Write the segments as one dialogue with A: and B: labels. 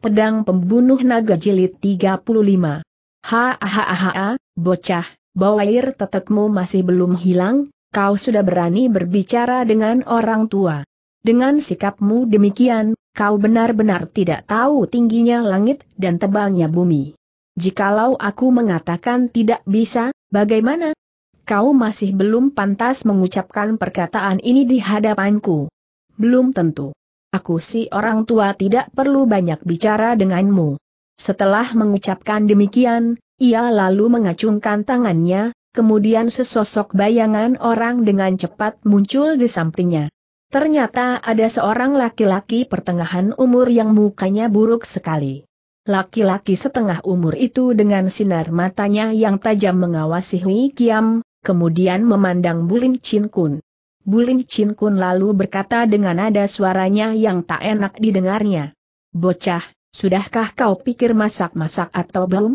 A: Pedang Pembunuh Naga Jilid 35. ha, bocah, bau air tetekmu masih belum hilang, kau sudah berani berbicara dengan orang tua. Dengan sikapmu demikian, kau benar-benar tidak tahu tingginya langit dan tebalnya bumi. Jikalau aku mengatakan tidak bisa, bagaimana? Kau masih belum pantas mengucapkan perkataan ini di hadapanku. Belum tentu. Aku si orang tua tidak perlu banyak bicara denganmu. Setelah mengucapkan demikian, ia lalu mengacungkan tangannya, kemudian sesosok bayangan orang dengan cepat muncul di sampingnya. Ternyata ada seorang laki-laki pertengahan umur yang mukanya buruk sekali. Laki-laki setengah umur itu dengan sinar matanya yang tajam mengawasi Hui Kiam, kemudian memandang Bulin Chin Kun. Bulim Chin Kun lalu berkata dengan nada suaranya yang tak enak didengarnya. Bocah, sudahkah kau pikir masak-masak atau belum?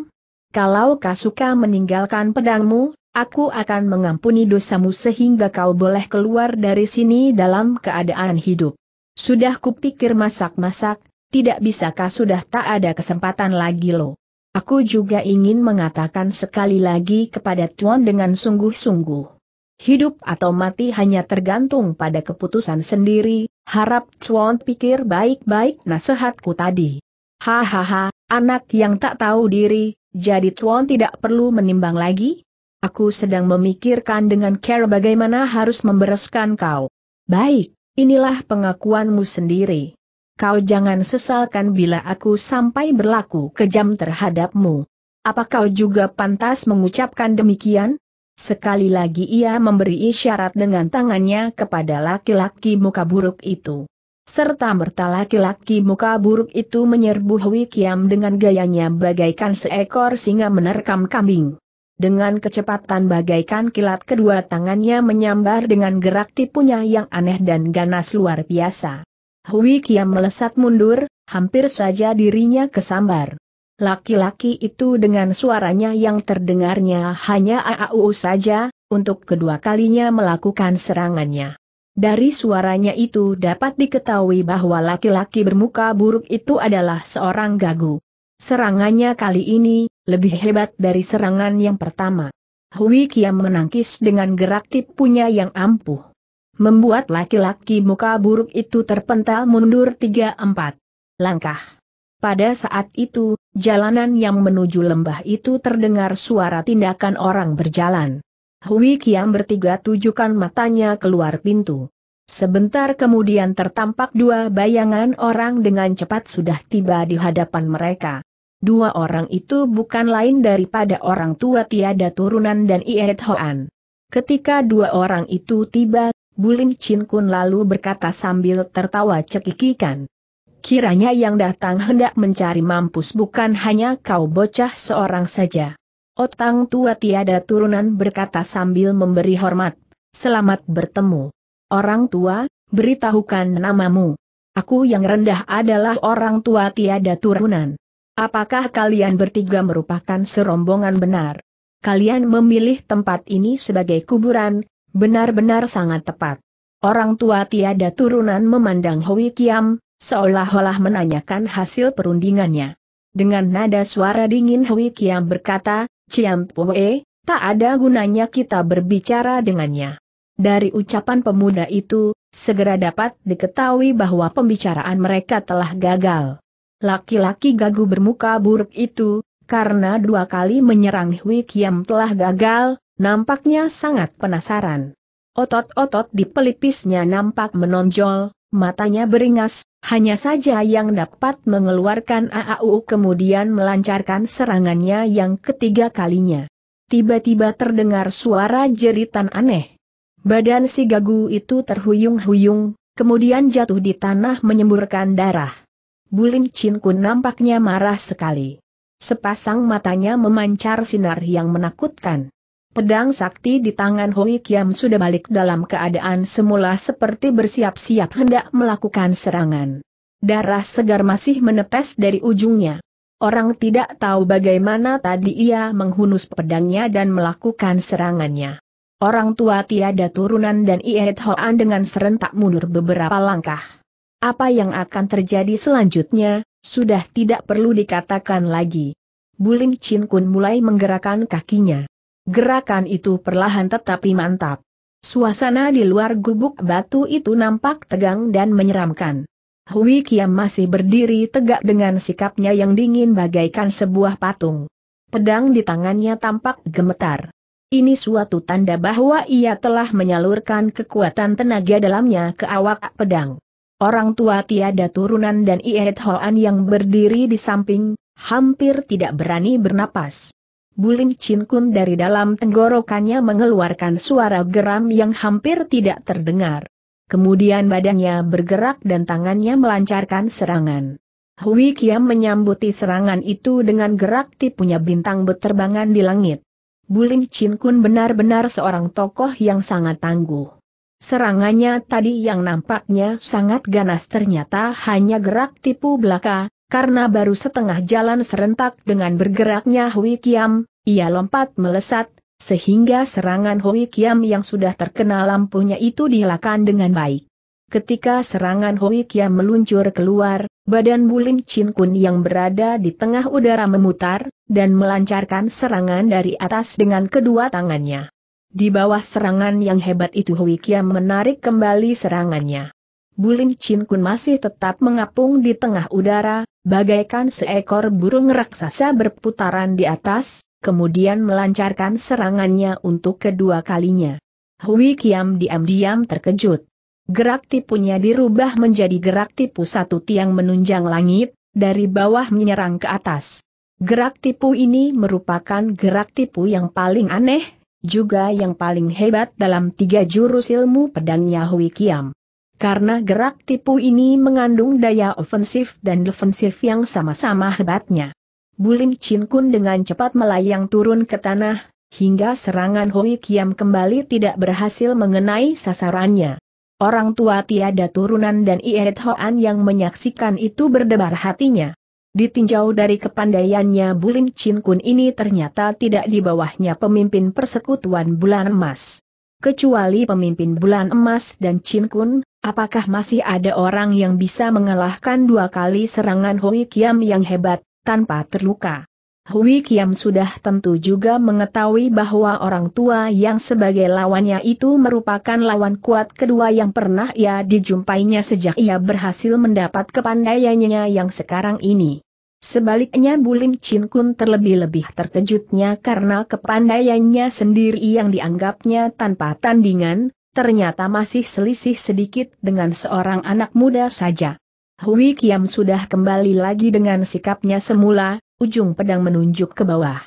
A: Kalau kau suka meninggalkan pedangmu, aku akan mengampuni dosamu sehingga kau boleh keluar dari sini dalam keadaan hidup. Sudah kupikir masak-masak, tidak bisakah sudah tak ada kesempatan lagi lo? Aku juga ingin mengatakan sekali lagi kepada Tuan dengan sungguh-sungguh. Hidup atau mati hanya tergantung pada keputusan sendiri, harap Chuan pikir baik-baik nasihatku tadi. Hahaha, anak yang tak tahu diri, jadi Chuan tidak perlu menimbang lagi? Aku sedang memikirkan dengan care bagaimana harus membereskan kau. Baik, inilah pengakuanmu sendiri. Kau jangan sesalkan bila aku sampai berlaku kejam terhadapmu. Apa kau juga pantas mengucapkan demikian? Sekali lagi ia memberi isyarat dengan tangannya kepada laki-laki muka buruk itu. Serta merta laki-laki muka buruk itu menyerbu Hui Kiam dengan gayanya bagaikan seekor singa menerkam kambing. Dengan kecepatan bagaikan kilat kedua tangannya menyambar dengan gerak tipunya yang aneh dan ganas luar biasa. Hui Kiam melesat mundur, hampir saja dirinya kesambar. Laki-laki itu dengan suaranya yang terdengarnya hanya AAU saja, untuk kedua kalinya melakukan serangannya. Dari suaranya itu dapat diketahui bahwa laki-laki bermuka buruk itu adalah seorang gagu. Serangannya kali ini, lebih hebat dari serangan yang pertama. Hui Kiam menangkis dengan gerak tipunya yang ampuh. Membuat laki-laki muka buruk itu terpental mundur 3-4 langkah. Pada saat itu, jalanan yang menuju lembah itu terdengar suara tindakan orang berjalan. Hui Kiam bertiga tujukan matanya keluar pintu. Sebentar kemudian tertampak dua bayangan orang dengan cepat sudah tiba di hadapan mereka. Dua orang itu bukan lain daripada orang tua tiada turunan dan Iet Hoan. Ketika dua orang itu tiba, Bulim Chin Kun lalu berkata sambil tertawa cekikikan. Kiranya yang datang hendak mencari mampus bukan hanya kau bocah seorang saja. Otang tua tiada turunan berkata sambil memberi hormat, selamat bertemu. Orang tua, beritahukan namamu. Aku yang rendah adalah orang tua tiada turunan. Apakah kalian bertiga merupakan serombongan benar? Kalian memilih tempat ini sebagai kuburan, benar-benar sangat tepat. Orang tua tiada turunan memandang Hui Kiam, seolah-olah menanyakan hasil perundingannya. Dengan nada suara dingin Hui Kiam berkata, Ciam Pue, tak ada gunanya kita berbicara dengannya. Dari ucapan pemuda itu, segera dapat diketahui bahwa pembicaraan mereka telah gagal. Laki-laki gagu bermuka buruk itu, karena dua kali menyerang Hui Kiam telah gagal, nampaknya sangat penasaran. Otot-otot di pelipisnya nampak menonjol, matanya beringas, hanya saja yang dapat mengeluarkan AAU kemudian melancarkan serangannya yang ketiga kalinya. Tiba-tiba terdengar suara jeritan aneh. Badan si gagu itu terhuyung-huyung, kemudian jatuh di tanah menyemburkan darah. Bulin Chin Kun nampaknya marah sekali. Sepasang matanya memancar sinar yang menakutkan. Pedang sakti di tangan Hui Kiam sudah balik dalam keadaan semula seperti bersiap-siap hendak melakukan serangan. Darah segar masih menetes dari ujungnya. Orang tidak tahu bagaimana tadi ia menghunus pedangnya dan melakukan serangannya. Orang tua tiada turunan dan Iet Hoan dengan serentak mundur beberapa langkah. Apa yang akan terjadi selanjutnya, sudah tidak perlu dikatakan lagi. Bulim Chin Kun mulai menggerakkan kakinya. Gerakan itu perlahan tetapi mantap. Suasana di luar gubuk batu itu nampak tegang dan menyeramkan. Hui Kiam masih berdiri tegak dengan sikapnya yang dingin bagaikan sebuah patung. Pedang di tangannya tampak gemetar. Ini suatu tanda bahwa ia telah menyalurkan kekuatan tenaga dalamnya ke awak pedang. Orang tua tiada turunan dan Iet Hoan yang berdiri di samping, hampir tidak berani bernapas. Bulim Chin Kun dari dalam tenggorokannya mengeluarkan suara geram yang hampir tidak terdengar. Kemudian badannya bergerak dan tangannya melancarkan serangan. Hui Kiam menyambuti serangan itu dengan gerak tipunya bintang berterbangan di langit. Bulim Chin Kun benar-benar seorang tokoh yang sangat tangguh. Serangannya tadi yang nampaknya sangat ganas ternyata hanya gerak tipu belaka, karena baru setengah jalan serentak dengan bergeraknya Hui Kiam, ia lompat melesat, sehingga serangan Hui Kiam yang sudah terkena lampunya itu dilakukan dengan baik. Ketika serangan Hui Kiam meluncur keluar, badan Bulim Chin Kun yang berada di tengah udara memutar, dan melancarkan serangan dari atas dengan kedua tangannya. Di bawah serangan yang hebat itu Hui Kiam menarik kembali serangannya. Bulim Chin Kun masih tetap mengapung di tengah udara, bagaikan seekor burung raksasa berputaran di atas, kemudian melancarkan serangannya untuk kedua kalinya. Hui Kiam diam-diam terkejut. Gerak tipunya dirubah menjadi gerak tipu satu tiang menunjang langit, dari bawah menyerang ke atas. Gerak tipu ini merupakan gerak tipu yang paling aneh, juga yang paling hebat dalam tiga jurus ilmu pedangnya Hui Kiam karena gerak tipu ini mengandung daya ofensif dan defensif yang sama-sama hebatnya. Bulim Chin Kun dengan cepat melayang turun ke tanah, hingga serangan Hui Kiam kembali tidak berhasil mengenai sasarannya. Orang tua tiada turunan dan Iet Hoan yang menyaksikan itu berdebar hatinya. Ditinjau dari kepandaiannya Bulim Chin Kun ini ternyata tidak di bawahnya pemimpin persekutuan bulan emas kecuali pemimpin bulan emas dan Chin Kun, apakah masih ada orang yang bisa mengalahkan dua kali serangan Hui Kiam yang hebat, tanpa terluka? Hui Kiam sudah tentu juga mengetahui bahwa orang tua yang sebagai lawannya itu merupakan lawan kuat kedua yang pernah ia dijumpainya sejak ia berhasil mendapat kepandaiannya yang sekarang ini. Sebaliknya Bulim Chin Kun terlebih-lebih terkejutnya karena kepandaiannya sendiri yang dianggapnya tanpa tandingan, ternyata masih selisih sedikit dengan seorang anak muda saja. Hui Kiam sudah kembali lagi dengan sikapnya semula, ujung pedang menunjuk ke bawah.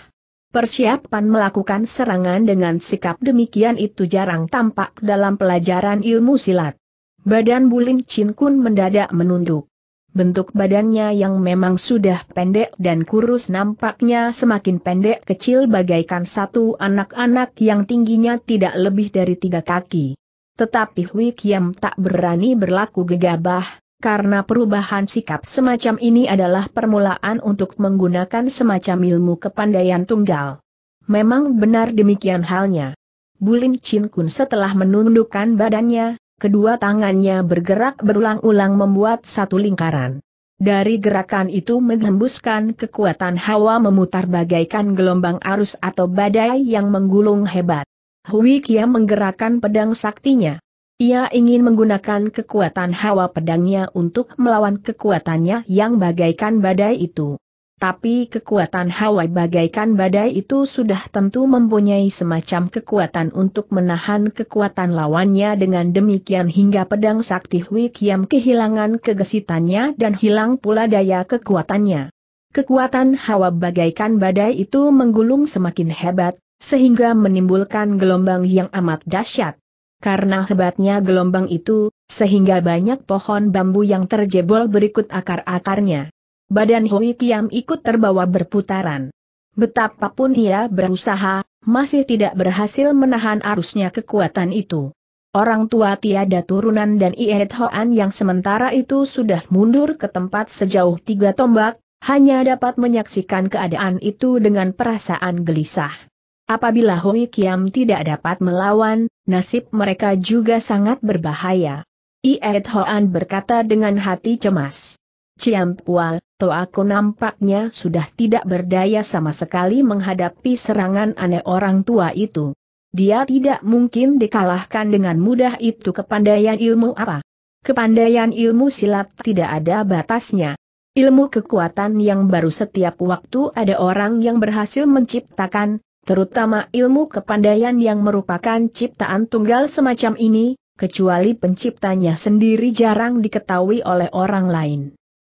A: Persiapan melakukan serangan dengan sikap demikian itu jarang tampak dalam pelajaran ilmu silat. Badan Bulim Chin Kun mendadak menunduk. Bentuk badannya yang memang sudah pendek dan kurus nampaknya semakin pendek kecil bagaikan satu anak-anak yang tingginya tidak lebih dari tiga kaki. Tetapi Hui Kiam tak berani berlaku gegabah, karena perubahan sikap semacam ini adalah permulaan untuk menggunakan semacam ilmu kepandaian tunggal. Memang benar demikian halnya. Bulin Chin Kun setelah menundukkan badannya, kedua tangannya bergerak berulang-ulang membuat satu lingkaran. Dari gerakan itu menghembuskan kekuatan hawa memutar bagaikan gelombang arus atau badai yang menggulung hebat. Hui Kia menggerakkan pedang saktinya. Ia ingin menggunakan kekuatan hawa pedangnya untuk melawan kekuatannya yang bagaikan badai itu tapi kekuatan hawa bagaikan badai itu sudah tentu mempunyai semacam kekuatan untuk menahan kekuatan lawannya dengan demikian hingga pedang sakti Hui Kiam kehilangan kegesitannya dan hilang pula daya kekuatannya. Kekuatan Hawa bagaikan badai itu menggulung semakin hebat, sehingga menimbulkan gelombang yang amat dahsyat. Karena hebatnya gelombang itu, sehingga banyak pohon bambu yang terjebol berikut akar-akarnya. Badan Hui Kiam ikut terbawa berputaran. Betapapun ia berusaha, masih tidak berhasil menahan arusnya kekuatan itu. Orang tua tiada turunan dan Iet Hoan yang sementara itu sudah mundur ke tempat sejauh tiga tombak, hanya dapat menyaksikan keadaan itu dengan perasaan gelisah. Apabila Hui Kiam tidak dapat melawan, nasib mereka juga sangat berbahaya. Iet Hoan berkata dengan hati cemas. Ciampua, aku nampaknya sudah tidak berdaya sama sekali menghadapi serangan aneh orang tua itu. Dia tidak mungkin dikalahkan dengan mudah itu kepandaian ilmu apa. Kepandaian ilmu silat tidak ada batasnya. Ilmu kekuatan yang baru setiap waktu ada orang yang berhasil menciptakan, terutama ilmu kepandaian yang merupakan ciptaan tunggal semacam ini, kecuali penciptanya sendiri jarang diketahui oleh orang lain.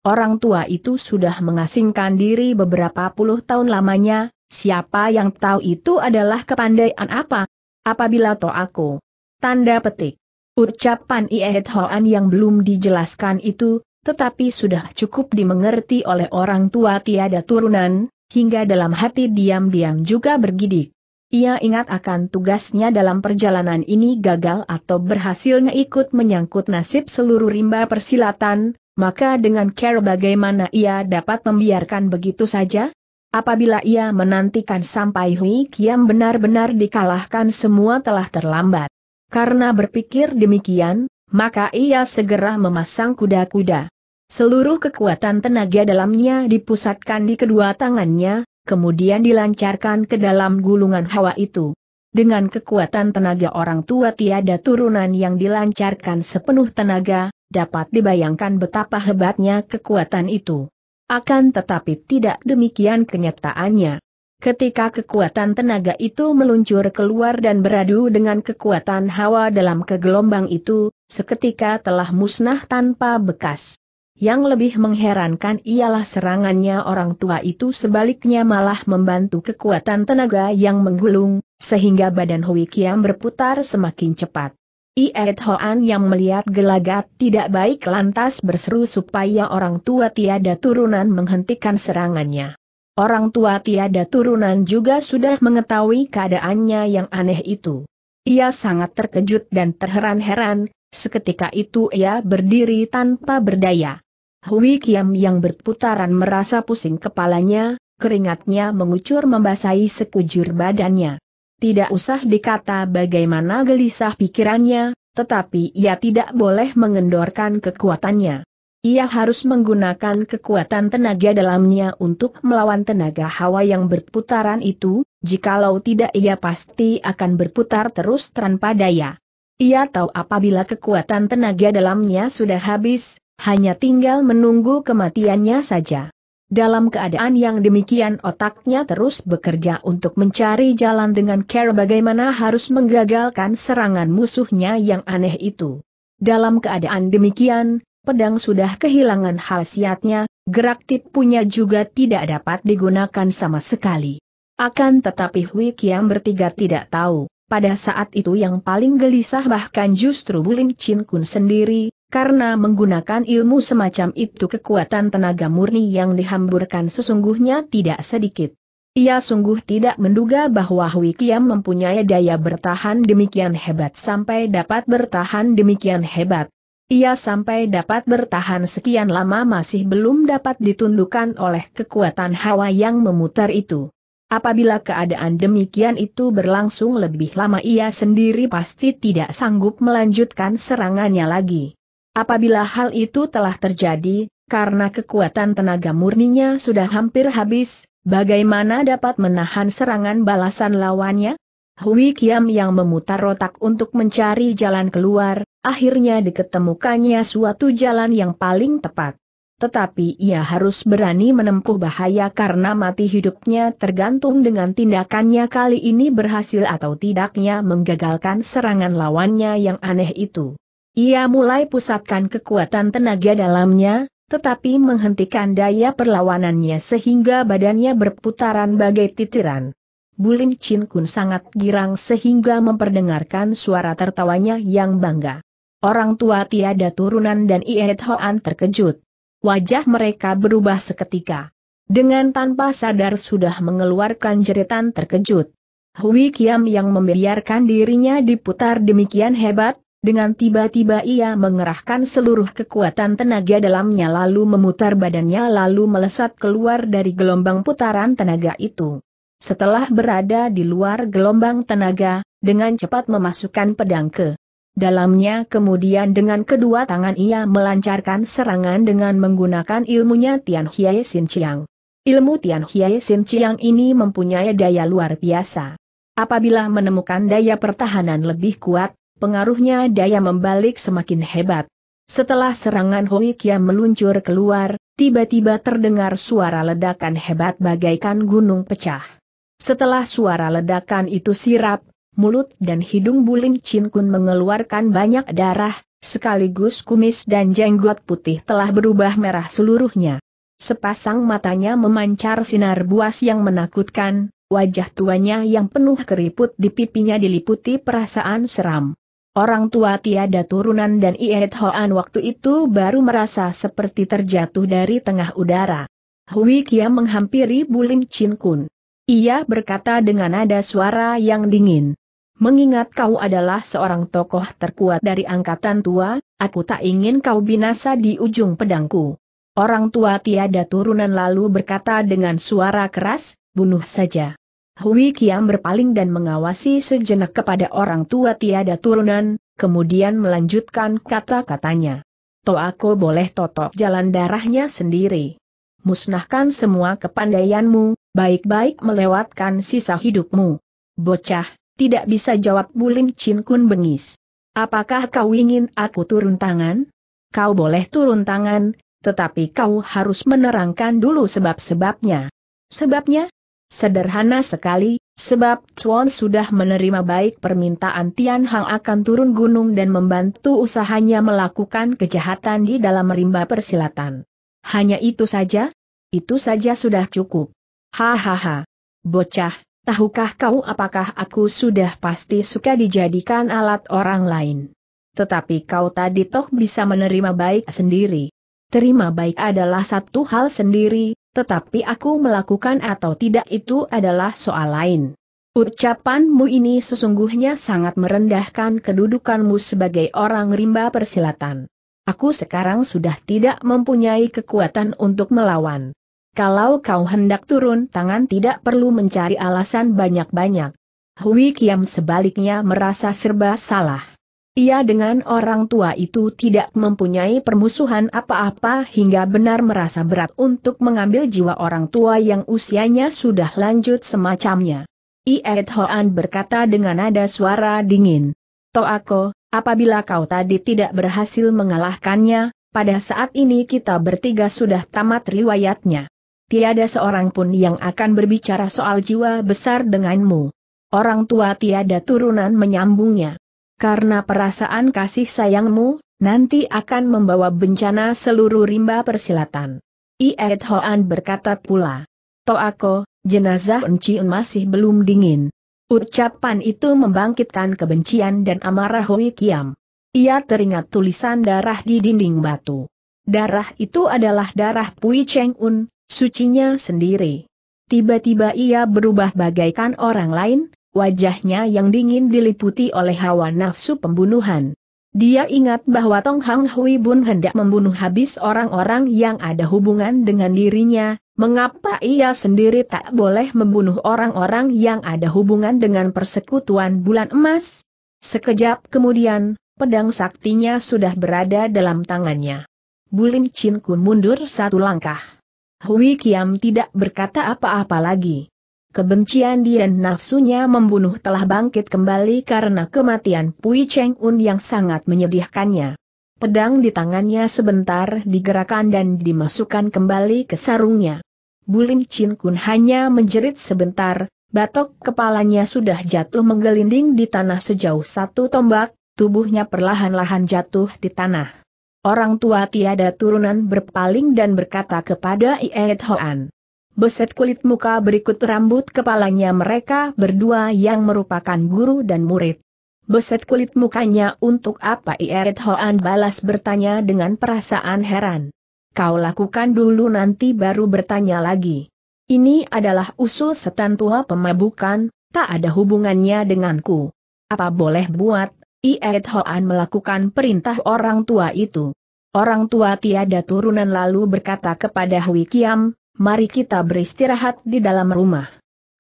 A: Orang tua itu sudah mengasingkan diri beberapa puluh tahun lamanya, siapa yang tahu itu adalah kepandaian apa? Apabila toh aku. Tanda petik. Ucapan Iehet Hoan yang belum dijelaskan itu, tetapi sudah cukup dimengerti oleh orang tua tiada turunan, hingga dalam hati diam-diam juga bergidik. Ia ingat akan tugasnya dalam perjalanan ini gagal atau berhasilnya ikut menyangkut nasib seluruh rimba persilatan, maka dengan care bagaimana ia dapat membiarkan begitu saja? Apabila ia menantikan sampai Hui Kiam benar-benar dikalahkan semua telah terlambat. Karena berpikir demikian, maka ia segera memasang kuda-kuda. Seluruh kekuatan tenaga dalamnya dipusatkan di kedua tangannya, kemudian dilancarkan ke dalam gulungan hawa itu. Dengan kekuatan tenaga orang tua tiada turunan yang dilancarkan sepenuh tenaga, Dapat dibayangkan betapa hebatnya kekuatan itu. Akan tetapi tidak demikian kenyataannya. Ketika kekuatan tenaga itu meluncur keluar dan beradu dengan kekuatan hawa dalam kegelombang itu, seketika telah musnah tanpa bekas. Yang lebih mengherankan ialah serangannya orang tua itu sebaliknya malah membantu kekuatan tenaga yang menggulung, sehingga badan Hui Kiam berputar semakin cepat. Iet Hoan yang melihat gelagat tidak baik lantas berseru supaya orang tua tiada turunan menghentikan serangannya. Orang tua tiada turunan juga sudah mengetahui keadaannya yang aneh itu. Ia sangat terkejut dan terheran-heran, seketika itu ia berdiri tanpa berdaya. Hui Kiam yang berputaran merasa pusing kepalanya, keringatnya mengucur membasahi sekujur badannya. Tidak usah dikata bagaimana gelisah pikirannya, tetapi ia tidak boleh mengendorkan kekuatannya. Ia harus menggunakan kekuatan tenaga dalamnya untuk melawan tenaga hawa yang berputaran itu, jikalau tidak ia pasti akan berputar terus tanpa daya. Ia tahu apabila kekuatan tenaga dalamnya sudah habis, hanya tinggal menunggu kematiannya saja. Dalam keadaan yang demikian otaknya terus bekerja untuk mencari jalan dengan care bagaimana harus menggagalkan serangan musuhnya yang aneh itu. Dalam keadaan demikian, pedang sudah kehilangan khasiatnya, gerak tipunya juga tidak dapat digunakan sama sekali. Akan tetapi Hui Kiam bertiga tidak tahu, pada saat itu yang paling gelisah bahkan justru Bulim Chin Kun sendiri, karena menggunakan ilmu semacam itu kekuatan tenaga murni yang dihamburkan sesungguhnya tidak sedikit. Ia sungguh tidak menduga bahwa Hui Kiam mempunyai daya bertahan demikian hebat sampai dapat bertahan demikian hebat. Ia sampai dapat bertahan sekian lama masih belum dapat ditundukkan oleh kekuatan hawa yang memutar itu. Apabila keadaan demikian itu berlangsung lebih lama ia sendiri pasti tidak sanggup melanjutkan serangannya lagi. Apabila hal itu telah terjadi, karena kekuatan tenaga murninya sudah hampir habis, bagaimana dapat menahan serangan balasan lawannya? Hui Kiam yang memutar otak untuk mencari jalan keluar, akhirnya diketemukannya suatu jalan yang paling tepat. Tetapi ia harus berani menempuh bahaya karena mati hidupnya tergantung dengan tindakannya kali ini berhasil atau tidaknya menggagalkan serangan lawannya yang aneh itu. Ia mulai pusatkan kekuatan tenaga dalamnya, tetapi menghentikan daya perlawanannya sehingga badannya berputaran bagai titiran. Bulim Chin Kun sangat girang sehingga memperdengarkan suara tertawanya yang bangga. Orang tua tiada turunan dan Iet Hoan terkejut. Wajah mereka berubah seketika. Dengan tanpa sadar sudah mengeluarkan jeritan terkejut. Hui Kiam yang membiarkan dirinya diputar demikian hebat, dengan tiba-tiba ia mengerahkan seluruh kekuatan tenaga dalamnya lalu memutar badannya lalu melesat keluar dari gelombang putaran tenaga itu. Setelah berada di luar gelombang tenaga, dengan cepat memasukkan pedang ke dalamnya kemudian dengan kedua tangan ia melancarkan serangan dengan menggunakan ilmunya Tian Hiai Sin Chiang. Ilmu Tian Hiai Sin Chiang ini mempunyai daya luar biasa. Apabila menemukan daya pertahanan lebih kuat, pengaruhnya daya membalik semakin hebat. Setelah serangan Hui Kiam meluncur keluar, tiba-tiba terdengar suara ledakan hebat bagaikan gunung pecah. Setelah suara ledakan itu sirap, mulut dan hidung Bulim Chin Kun mengeluarkan banyak darah, sekaligus kumis dan jenggot putih telah berubah merah seluruhnya. Sepasang matanya memancar sinar buas yang menakutkan, wajah tuanya yang penuh keriput di pipinya diliputi perasaan seram. Orang tua tiada turunan dan Iet Hoan waktu itu baru merasa seperti terjatuh dari tengah udara. Hui Kia menghampiri Bulim Chin Kun. Ia berkata dengan nada suara yang dingin. Mengingat kau adalah seorang tokoh terkuat dari angkatan tua, aku tak ingin kau binasa di ujung pedangku. Orang tua tiada turunan lalu berkata dengan suara keras, bunuh saja. Hui Kiam berpaling dan mengawasi sejenak kepada orang tua tiada turunan, kemudian melanjutkan kata-katanya. aku boleh totok jalan darahnya sendiri. Musnahkan semua kepandaianmu, baik-baik melewatkan sisa hidupmu. Bocah, tidak bisa jawab Bulim Chin Kun bengis. Apakah kau ingin aku turun tangan? Kau boleh turun tangan, tetapi kau harus menerangkan dulu sebab-sebabnya. Sebabnya, Sederhana sekali, sebab Chuan sudah menerima baik permintaan Tian Hang akan turun gunung dan membantu usahanya melakukan kejahatan di dalam rimba persilatan. Hanya itu saja? Itu saja sudah cukup. Hahaha. Bocah, tahukah kau apakah aku sudah pasti suka dijadikan alat orang lain? Tetapi kau tadi toh bisa menerima baik sendiri. Terima baik adalah satu hal sendiri, tetapi aku melakukan atau tidak itu adalah soal lain. Ucapanmu ini sesungguhnya sangat merendahkan kedudukanmu sebagai orang rimba persilatan. Aku sekarang sudah tidak mempunyai kekuatan untuk melawan. Kalau kau hendak turun tangan tidak perlu mencari alasan banyak-banyak. Hui Kiam sebaliknya merasa serba salah. Ia dengan orang tua itu tidak mempunyai permusuhan apa-apa hingga benar merasa berat untuk mengambil jiwa orang tua yang usianya sudah lanjut semacamnya. Iet Hoan berkata dengan nada suara dingin. Toako, apabila kau tadi tidak berhasil mengalahkannya, pada saat ini kita bertiga sudah tamat riwayatnya. Tiada seorang pun yang akan berbicara soal jiwa besar denganmu. Orang tua tiada turunan menyambungnya karena perasaan kasih sayangmu, nanti akan membawa bencana seluruh rimba persilatan. Iet Hoan berkata pula. Toako, jenazah Enciun masih belum dingin. Ucapan itu membangkitkan kebencian dan amarah Hui Kiam. Ia teringat tulisan darah di dinding batu. Darah itu adalah darah Pui Cheng Un, sucinya sendiri. Tiba-tiba ia berubah bagaikan orang lain, wajahnya yang dingin diliputi oleh hawa nafsu pembunuhan. Dia ingat bahwa Tong Hang Hui Bun hendak membunuh habis orang-orang yang ada hubungan dengan dirinya, mengapa ia sendiri tak boleh membunuh orang-orang yang ada hubungan dengan persekutuan bulan emas? Sekejap kemudian, pedang saktinya sudah berada dalam tangannya. Bulim Chin Kun mundur satu langkah. Hui Kiam tidak berkata apa-apa lagi. Kebencian dan nafsunya membunuh telah bangkit kembali karena kematian Pui Cheng Un yang sangat menyedihkannya. Pedang di tangannya sebentar digerakkan dan dimasukkan kembali ke sarungnya. Bulim Chin Kun hanya menjerit sebentar, batok kepalanya sudah jatuh menggelinding di tanah sejauh satu tombak, tubuhnya perlahan-lahan jatuh di tanah. Orang tua tiada turunan berpaling dan berkata kepada Ied Hoan beset kulit muka berikut rambut kepalanya mereka berdua yang merupakan guru dan murid. Beset kulit mukanya untuk apa Ieret Hoan balas bertanya dengan perasaan heran. Kau lakukan dulu nanti baru bertanya lagi. Ini adalah usul setan tua pemabukan, tak ada hubungannya denganku. Apa boleh buat, Ieret Hoan melakukan perintah orang tua itu. Orang tua tiada turunan lalu berkata kepada Hui Kiam, mari kita beristirahat di dalam rumah.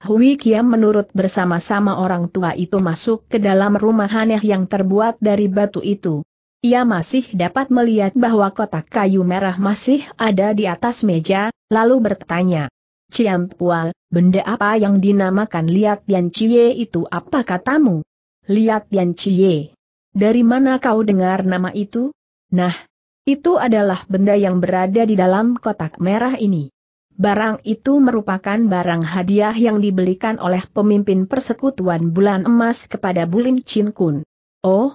A: Hui Kiam menurut bersama-sama orang tua itu masuk ke dalam rumah aneh yang terbuat dari batu itu. Ia masih dapat melihat bahwa kotak kayu merah masih ada di atas meja, lalu bertanya. Ciam Pua, benda apa yang dinamakan Liat Yan Cie itu apa katamu? Liat Yan Cie. Dari mana kau dengar nama itu? Nah, itu adalah benda yang berada di dalam kotak merah ini. Barang itu merupakan barang hadiah yang dibelikan oleh pemimpin persekutuan bulan emas kepada Bulim Chin Kun. Oh,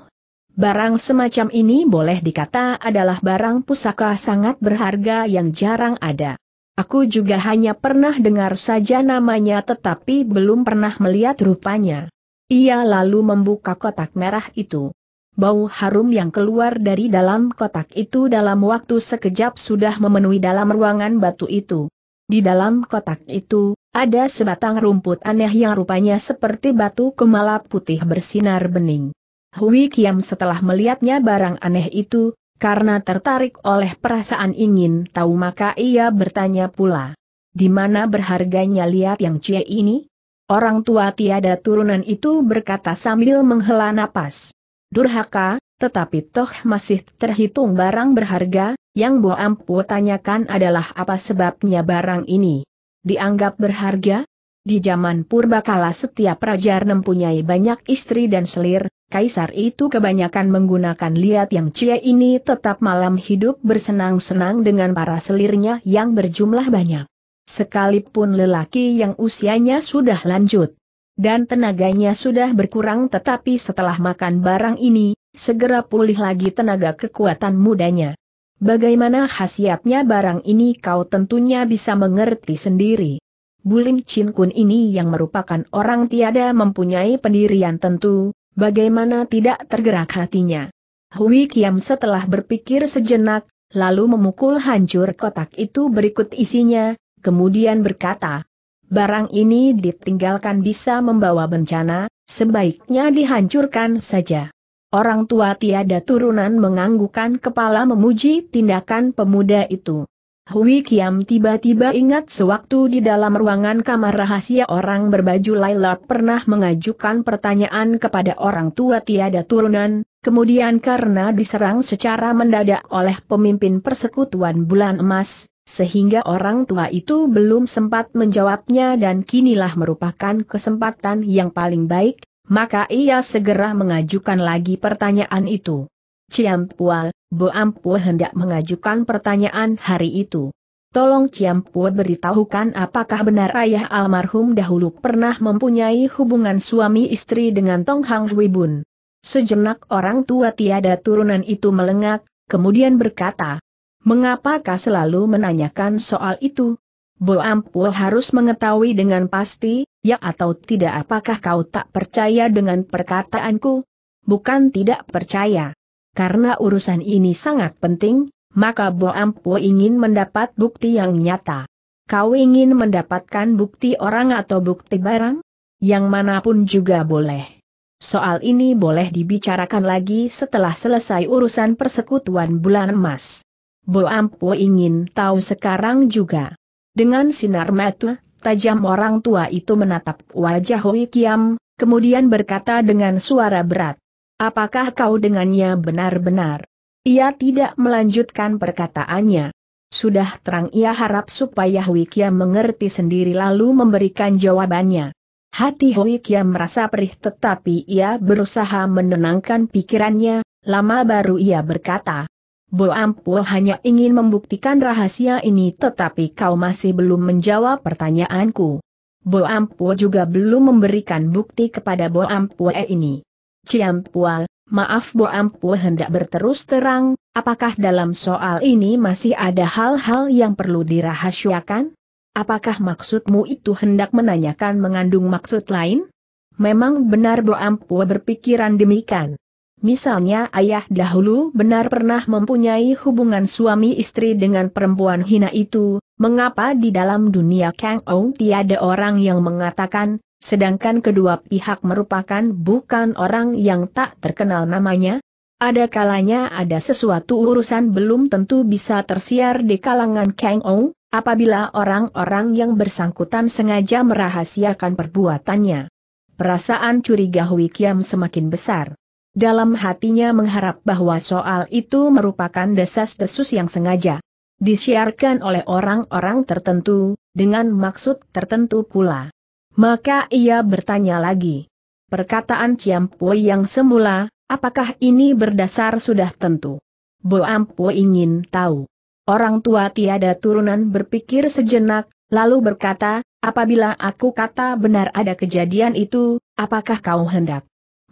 A: barang semacam ini boleh dikata adalah barang pusaka sangat berharga yang jarang ada. Aku juga hanya pernah dengar saja namanya tetapi belum pernah melihat rupanya. Ia lalu membuka kotak merah itu. Bau harum yang keluar dari dalam kotak itu dalam waktu sekejap sudah memenuhi dalam ruangan batu itu. Di dalam kotak itu, ada sebatang rumput aneh yang rupanya seperti batu kemala putih bersinar bening. Hui Kiam setelah melihatnya barang aneh itu, karena tertarik oleh perasaan ingin tahu maka ia bertanya pula. Di mana berharganya lihat yang cie ini? Orang tua tiada turunan itu berkata sambil menghela napas. Durhaka, tetapi toh masih terhitung barang berharga, yang Bo Ampu tanyakan adalah apa sebabnya barang ini dianggap berharga? Di zaman purbakala setiap raja mempunyai banyak istri dan selir, kaisar itu kebanyakan menggunakan liat yang cie ini tetap malam hidup bersenang-senang dengan para selirnya yang berjumlah banyak. Sekalipun lelaki yang usianya sudah lanjut dan tenaganya sudah berkurang tetapi setelah makan barang ini, segera pulih lagi tenaga kekuatan mudanya. Bagaimana khasiatnya barang ini kau tentunya bisa mengerti sendiri. Bulim Chin Kun ini yang merupakan orang tiada mempunyai pendirian tentu, bagaimana tidak tergerak hatinya. Hui Kiam setelah berpikir sejenak, lalu memukul hancur kotak itu berikut isinya, kemudian berkata, Barang ini ditinggalkan bisa membawa bencana, sebaiknya dihancurkan saja. Orang tua tiada turunan menganggukan kepala memuji tindakan pemuda itu. Hui Kiam tiba-tiba ingat sewaktu di dalam ruangan kamar rahasia orang berbaju Laila pernah mengajukan pertanyaan kepada orang tua tiada turunan, kemudian karena diserang secara mendadak oleh pemimpin persekutuan bulan emas, sehingga orang tua itu belum sempat menjawabnya dan kinilah merupakan kesempatan yang paling baik, maka ia segera mengajukan lagi pertanyaan itu. Ciampua, Ampua hendak mengajukan pertanyaan hari itu. Tolong Ciampua beritahukan apakah benar ayah almarhum dahulu pernah mempunyai hubungan suami istri dengan Tong Hang Bun. Sejenak orang tua tiada turunan itu melengak, kemudian berkata, Mengapakah selalu menanyakan soal itu? Bo Ampul harus mengetahui dengan pasti, ya atau tidak apakah kau tak percaya dengan perkataanku? Bukan tidak percaya. Karena urusan ini sangat penting, maka Bo Ampul ingin mendapat bukti yang nyata. Kau ingin mendapatkan bukti orang atau bukti barang? Yang manapun juga boleh. Soal ini boleh dibicarakan lagi setelah selesai urusan persekutuan bulan emas. Bo Ampo ingin tahu sekarang juga. Dengan sinar mata, tajam orang tua itu menatap wajah Hui Kiam, kemudian berkata dengan suara berat. Apakah kau dengannya benar-benar? Ia tidak melanjutkan perkataannya. Sudah terang ia harap supaya Hui Kiam mengerti sendiri lalu memberikan jawabannya. Hati Hui Kiam merasa perih tetapi ia berusaha menenangkan pikirannya, lama baru ia berkata, Bo Ampo hanya ingin membuktikan rahasia ini tetapi kau masih belum menjawab pertanyaanku. Bo Ampo juga belum memberikan bukti kepada Bo Ampuh ini. Ciampua, maaf Bo Ampo hendak berterus terang, apakah dalam soal ini masih ada hal-hal yang perlu dirahasiakan? Apakah maksudmu itu hendak menanyakan mengandung maksud lain? Memang benar Bo Ampo berpikiran demikian. Misalnya ayah dahulu benar pernah mempunyai hubungan suami istri dengan perempuan hina itu, mengapa di dalam dunia Kang Ou tiada orang yang mengatakan, sedangkan kedua pihak merupakan bukan orang yang tak terkenal namanya? Ada kalanya ada sesuatu urusan belum tentu bisa tersiar di kalangan Kang Ou, apabila orang-orang yang bersangkutan sengaja merahasiakan perbuatannya. Perasaan curiga Hui Kiam semakin besar. Dalam hatinya mengharap bahwa soal itu merupakan desas-desus yang sengaja disiarkan oleh orang-orang tertentu, dengan maksud tertentu pula. Maka ia bertanya lagi. Perkataan Ciam Pui yang semula, apakah ini berdasar sudah tentu? Bo Ampu ingin tahu. Orang tua tiada turunan berpikir sejenak, lalu berkata, apabila aku kata benar ada kejadian itu, apakah kau hendak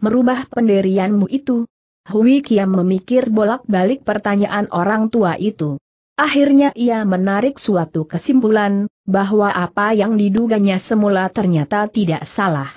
A: merubah pendirianmu itu? Hui Kiam memikir bolak-balik pertanyaan orang tua itu. Akhirnya ia menarik suatu kesimpulan, bahwa apa yang diduganya semula ternyata tidak salah.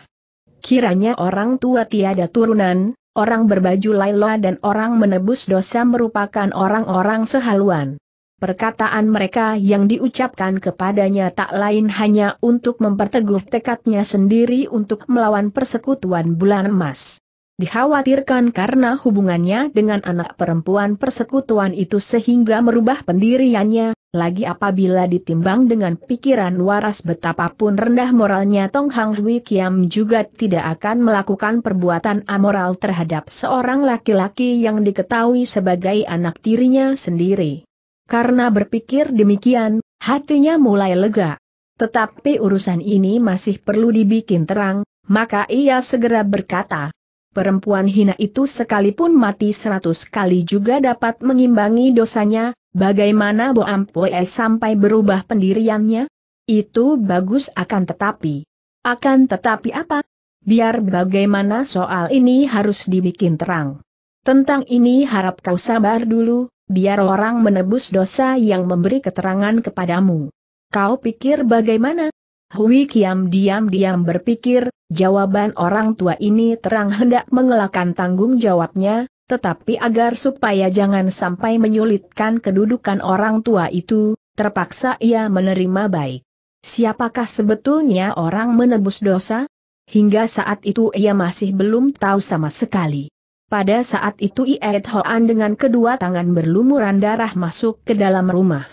A: Kiranya orang tua tiada turunan, orang berbaju Laila dan orang menebus dosa merupakan orang-orang sehaluan. Perkataan mereka yang diucapkan kepadanya tak lain hanya untuk memperteguh tekadnya sendiri untuk melawan persekutuan bulan emas. Dikhawatirkan karena hubungannya dengan anak perempuan persekutuan itu sehingga merubah pendiriannya, lagi apabila ditimbang dengan pikiran waras betapapun rendah moralnya Tong Hang Hui Kiam juga tidak akan melakukan perbuatan amoral terhadap seorang laki-laki yang diketahui sebagai anak tirinya sendiri. Karena berpikir demikian, hatinya mulai lega. Tetapi urusan ini masih perlu dibikin terang, maka ia segera berkata, Perempuan hina itu sekalipun mati seratus kali juga dapat mengimbangi dosanya, bagaimana Bo Ampoe sampai berubah pendiriannya? Itu bagus akan tetapi. Akan tetapi apa? Biar bagaimana soal ini harus dibikin terang. Tentang ini harap kau sabar dulu, biar orang menebus dosa yang memberi keterangan kepadamu. Kau pikir bagaimana? Hui Kiam diam-diam berpikir, jawaban orang tua ini terang hendak mengelakkan tanggung jawabnya, tetapi agar supaya jangan sampai menyulitkan kedudukan orang tua itu, terpaksa ia menerima baik. Siapakah sebetulnya orang menebus dosa? Hingga saat itu ia masih belum tahu sama sekali. Pada saat itu Iet Hoan dengan kedua tangan berlumuran darah masuk ke dalam rumah.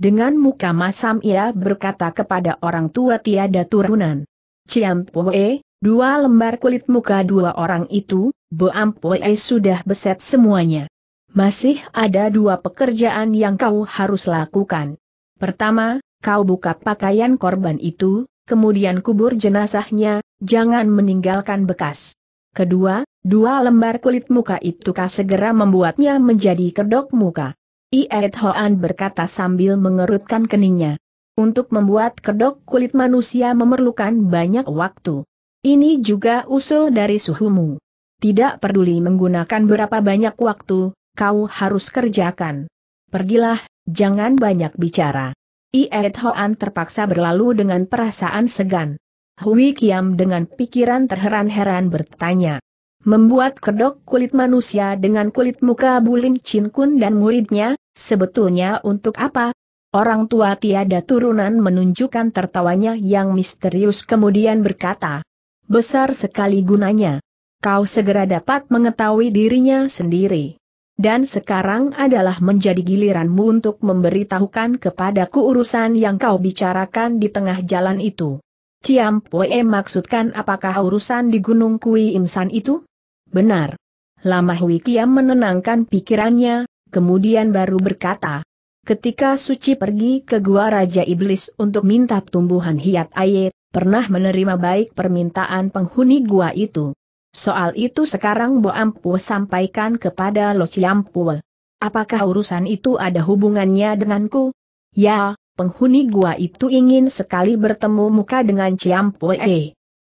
A: Dengan muka masam ia berkata kepada orang tua tiada turunan. Ciam Poe, dua lembar kulit muka dua orang itu, Poe sudah beset semuanya. Masih ada dua pekerjaan yang kau harus lakukan. Pertama, kau buka pakaian korban itu, kemudian kubur jenazahnya, jangan meninggalkan bekas. Kedua, dua lembar kulit muka itu segera membuatnya menjadi kedok muka. Iet Hoan berkata sambil mengerutkan keningnya. Untuk membuat kedok kulit manusia memerlukan banyak waktu. Ini juga usul dari suhumu. Tidak peduli menggunakan berapa banyak waktu, kau harus kerjakan. Pergilah, jangan banyak bicara. Iet Hoan terpaksa berlalu dengan perasaan segan. Hui Kiam dengan pikiran terheran-heran bertanya. Membuat kedok kulit manusia dengan kulit muka Bulim Chin Kun dan muridnya, sebetulnya untuk apa? Orang tua tiada turunan menunjukkan tertawanya yang misterius kemudian berkata. Besar sekali gunanya. Kau segera dapat mengetahui dirinya sendiri. Dan sekarang adalah menjadi giliranmu untuk memberitahukan kepadaku urusan yang kau bicarakan di tengah jalan itu. Ciam Poe maksudkan apakah urusan di Gunung Kui Imsan itu? Benar. Lama Hui Kiam menenangkan pikirannya, kemudian baru berkata. Ketika Suci pergi ke Gua Raja Iblis untuk minta tumbuhan hiat air, pernah menerima baik permintaan penghuni gua itu. Soal itu sekarang Bo Ampu sampaikan kepada Lo Ciampue. Apakah urusan itu ada hubungannya denganku? Ya, penghuni gua itu ingin sekali bertemu muka dengan Poe.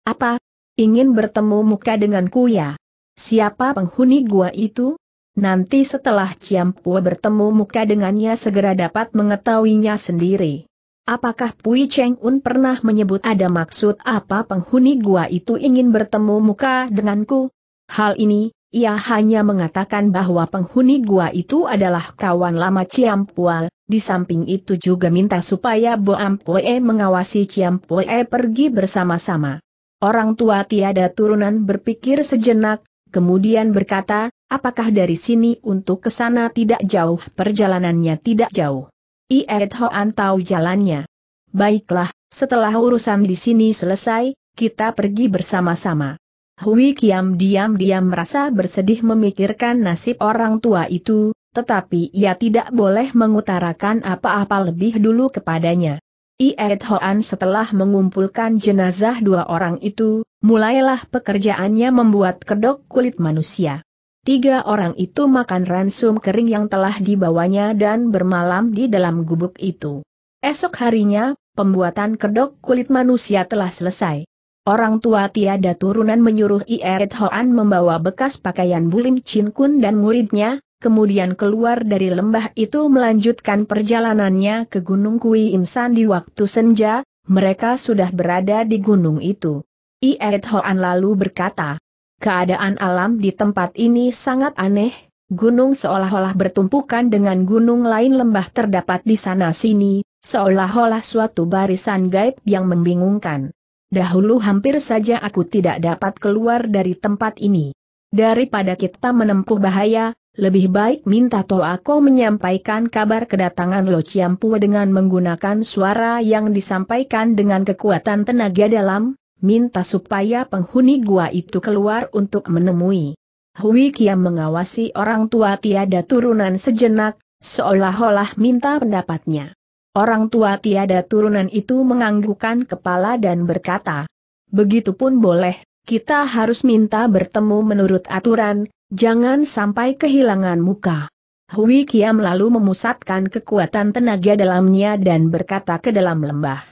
A: Apa? Ingin bertemu muka denganku ya? Siapa penghuni gua itu? Nanti setelah Poe bertemu muka dengannya segera dapat mengetahuinya sendiri. Apakah Pui Cheng Un pernah menyebut ada maksud apa penghuni gua itu ingin bertemu muka denganku? Hal ini, ia hanya mengatakan bahwa penghuni gua itu adalah kawan lama Pual, di samping itu juga minta supaya Poe mengawasi Ciam Poe pergi bersama-sama. Orang tua tiada turunan berpikir sejenak, kemudian berkata, apakah dari sini untuk ke sana tidak jauh perjalanannya tidak jauh. Iet Hoan tahu jalannya. Baiklah, setelah urusan di sini selesai, kita pergi bersama-sama. Hui Kiam diam-diam merasa bersedih memikirkan nasib orang tua itu, tetapi ia tidak boleh mengutarakan apa-apa lebih dulu kepadanya. Iet Hoan setelah mengumpulkan jenazah dua orang itu, mulailah pekerjaannya membuat kedok kulit manusia. Tiga orang itu makan ransum kering yang telah dibawanya dan bermalam di dalam gubuk itu. Esok harinya, pembuatan kedok kulit manusia telah selesai. Orang tua tiada turunan menyuruh Iet Hoan membawa bekas pakaian Bulim Chin Kun dan muridnya, kemudian keluar dari lembah itu melanjutkan perjalanannya ke Gunung Kui Imsan di waktu senja, mereka sudah berada di gunung itu. Iet Hoan lalu berkata, keadaan alam di tempat ini sangat aneh, gunung seolah-olah bertumpukan dengan gunung lain lembah terdapat di sana-sini, seolah-olah suatu barisan gaib yang membingungkan. Dahulu hampir saja aku tidak dapat keluar dari tempat ini. Daripada kita menempuh bahaya, lebih baik minta Toa Ko menyampaikan kabar kedatangan Lo Ciampu dengan menggunakan suara yang disampaikan dengan kekuatan tenaga dalam, minta supaya penghuni gua itu keluar untuk menemui. Hui Kiam mengawasi orang tua tiada turunan sejenak, seolah-olah minta pendapatnya. Orang tua tiada turunan itu menganggukkan kepala dan berkata, Begitupun boleh, kita harus minta bertemu menurut aturan, Jangan sampai kehilangan muka. Hui Kiam lalu memusatkan kekuatan tenaga dalamnya dan berkata ke dalam lembah.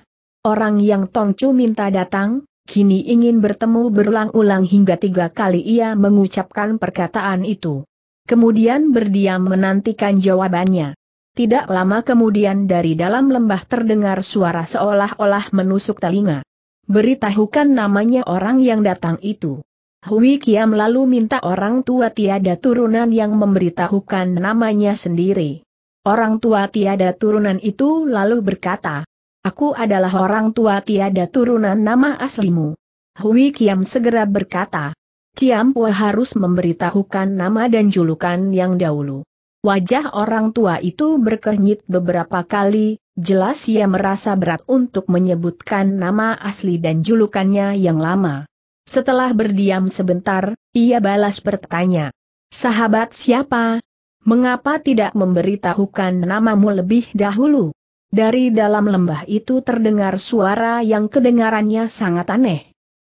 A: Orang yang Tongcu minta datang, kini ingin bertemu berulang-ulang hingga tiga kali ia mengucapkan perkataan itu. Kemudian berdiam menantikan jawabannya. Tidak lama kemudian dari dalam lembah terdengar suara seolah-olah menusuk telinga. Beritahukan namanya orang yang datang itu. Hui Kiam lalu minta orang tua tiada turunan yang memberitahukan namanya sendiri. Orang tua tiada turunan itu lalu berkata, Aku adalah orang tua tiada turunan nama aslimu. Hui Kiam segera berkata, Ciampua harus memberitahukan nama dan julukan yang dahulu. Wajah orang tua itu berkenyit beberapa kali, jelas ia merasa berat untuk menyebutkan nama asli dan julukannya yang lama. Setelah berdiam sebentar, ia balas bertanya. Sahabat siapa? Mengapa tidak memberitahukan namamu lebih dahulu? Dari dalam lembah itu terdengar suara yang kedengarannya sangat aneh.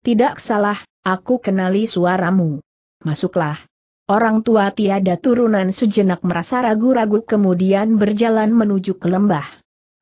A: Tidak salah, aku kenali suaramu. Masuklah. Orang tua tiada turunan sejenak merasa ragu-ragu kemudian berjalan menuju ke lembah.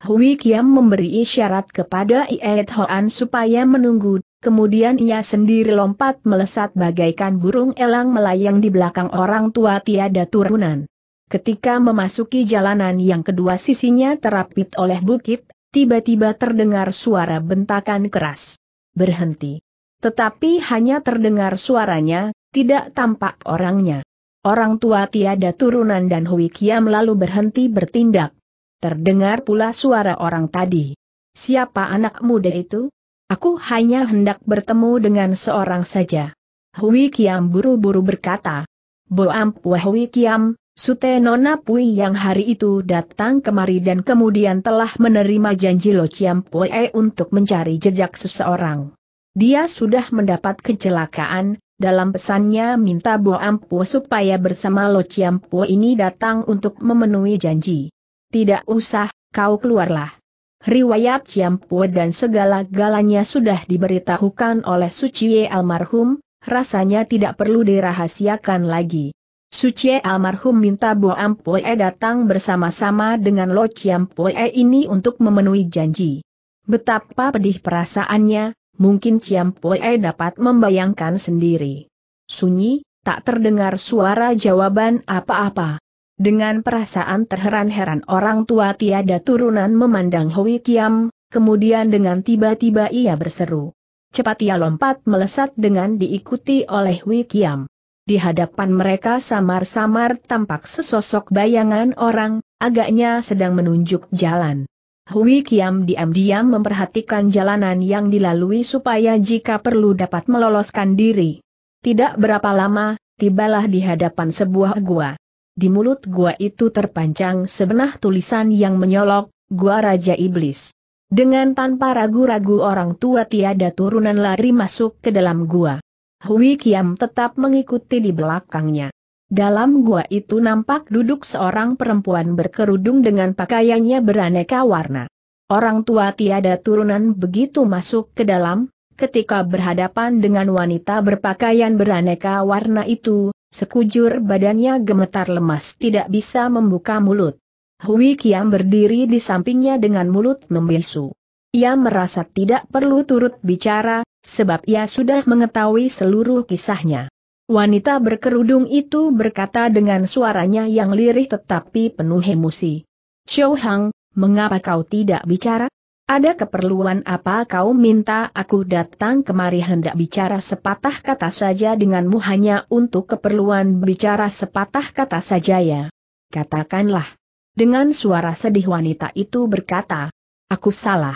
A: Hui Kiam memberi isyarat kepada Iet Hoan supaya menunggu Kemudian ia sendiri lompat melesat bagaikan burung elang melayang di belakang orang tua tiada turunan. Ketika memasuki jalanan yang kedua sisinya terapit oleh bukit, tiba-tiba terdengar suara bentakan keras. Berhenti. Tetapi hanya terdengar suaranya, tidak tampak orangnya. Orang tua tiada turunan dan Hui Kiam lalu berhenti bertindak. Terdengar pula suara orang tadi. Siapa anak muda itu? Aku hanya hendak bertemu dengan seorang saja. Hui Kiam buru-buru berkata. Boam Hui Kiam, Sute Nona Pui yang hari itu datang kemari dan kemudian telah menerima janji Lo Chiam Pue e untuk mencari jejak seseorang. Dia sudah mendapat kecelakaan, dalam pesannya minta Bo Ampu supaya bersama Lo Chiam Pue ini datang untuk memenuhi janji. Tidak usah, kau keluarlah riwayat Ciampue dan segala-galanya sudah diberitahukan oleh Sucie almarhum, rasanya tidak perlu dirahasiakan lagi. Sucie almarhum minta Bo Ampue datang bersama-sama dengan Lo Ciampue ini untuk memenuhi janji. Betapa pedih perasaannya, mungkin Ciampue dapat membayangkan sendiri. Sunyi, tak terdengar suara jawaban apa-apa. Dengan perasaan terheran-heran orang tua tiada turunan memandang Hui Kiam, kemudian dengan tiba-tiba ia berseru. Cepat ia lompat melesat dengan diikuti oleh Hui Kiam. Di hadapan mereka samar-samar tampak sesosok bayangan orang, agaknya sedang menunjuk jalan. Hui Kiam diam-diam memperhatikan jalanan yang dilalui supaya jika perlu dapat meloloskan diri. Tidak berapa lama, tibalah di hadapan sebuah gua di mulut gua itu terpanjang, sebenah tulisan yang menyolok, gua Raja Iblis. Dengan tanpa ragu-ragu orang tua tiada turunan lari masuk ke dalam gua. Hui Kiam tetap mengikuti di belakangnya. Dalam gua itu nampak duduk seorang perempuan berkerudung dengan pakaiannya beraneka warna. Orang tua tiada turunan begitu masuk ke dalam, ketika berhadapan dengan wanita berpakaian beraneka warna itu, Sekujur badannya gemetar lemas tidak bisa membuka mulut. Hui Kiam berdiri di sampingnya dengan mulut membisu. Ia merasa tidak perlu turut bicara, sebab ia sudah mengetahui seluruh kisahnya. Wanita berkerudung itu berkata dengan suaranya yang lirih tetapi penuh emosi. Xiao Hang, mengapa kau tidak bicara? Ada keperluan apa kau minta aku datang kemari hendak bicara sepatah kata saja denganmu hanya untuk keperluan bicara sepatah kata saja ya? Katakanlah. Dengan suara sedih wanita itu berkata, Aku salah.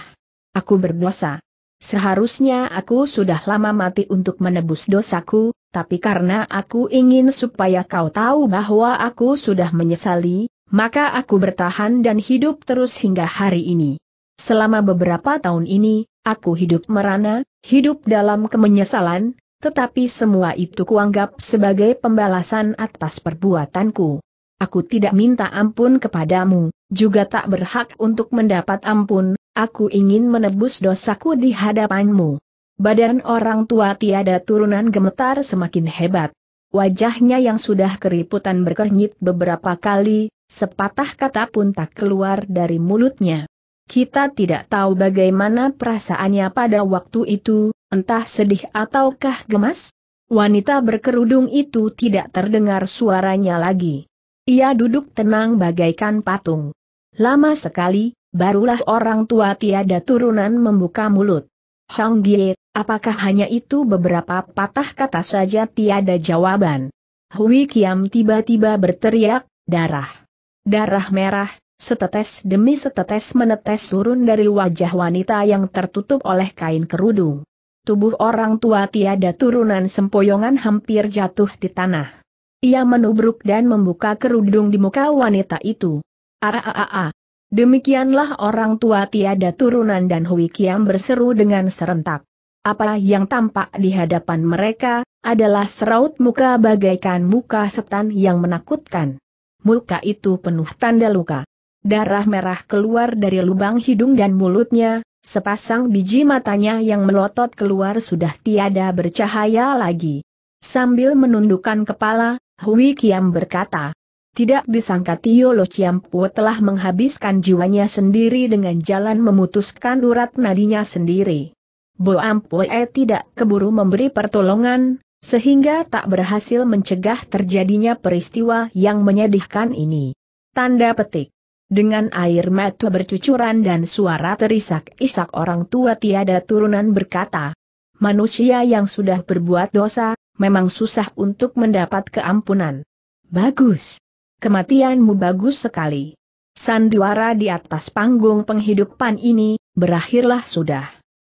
A: Aku berdosa. Seharusnya aku sudah lama mati untuk menebus dosaku, tapi karena aku ingin supaya kau tahu bahwa aku sudah menyesali, maka aku bertahan dan hidup terus hingga hari ini. Selama beberapa tahun ini, aku hidup merana, hidup dalam kemenyesalan, tetapi semua itu kuanggap sebagai pembalasan atas perbuatanku. Aku tidak minta ampun kepadamu, juga tak berhak untuk mendapat ampun, aku ingin menebus dosaku di hadapanmu. Badan orang tua tiada turunan gemetar semakin hebat. Wajahnya yang sudah keriputan berkernyit beberapa kali, sepatah kata pun tak keluar dari mulutnya. Kita tidak tahu bagaimana perasaannya pada waktu itu, entah sedih ataukah gemas. Wanita berkerudung itu tidak terdengar suaranya lagi. Ia duduk tenang bagaikan patung. Lama sekali, barulah orang tua tiada turunan membuka mulut. Hang Gie, apakah hanya itu beberapa patah kata saja tiada jawaban? Hui Kiam tiba-tiba berteriak, darah. Darah merah, Setetes demi setetes menetes turun dari wajah wanita yang tertutup oleh kain kerudung. Tubuh orang tua tiada turunan sempoyongan hampir jatuh di tanah. Ia menubruk dan membuka kerudung di muka wanita itu. Aaaa. Demikianlah orang tua tiada turunan dan Hui Kiam berseru dengan serentak. Apa yang tampak di hadapan mereka, adalah seraut muka bagaikan muka setan yang menakutkan. Muka itu penuh tanda luka darah merah keluar dari lubang hidung dan mulutnya, sepasang biji matanya yang melotot keluar sudah tiada bercahaya lagi. Sambil menundukkan kepala, Hui Kiam berkata, tidak disangka Tio Lo Pu telah menghabiskan jiwanya sendiri dengan jalan memutuskan urat nadinya sendiri. Bo Ampue eh, tidak keburu memberi pertolongan, sehingga tak berhasil mencegah terjadinya peristiwa yang menyedihkan ini. Tanda petik. Dengan air mata bercucuran dan suara terisak-isak orang tua tiada turunan berkata, Manusia yang sudah berbuat dosa, memang susah untuk mendapat keampunan. Bagus. Kematianmu bagus sekali. Sandiwara di atas panggung penghidupan ini, berakhirlah sudah.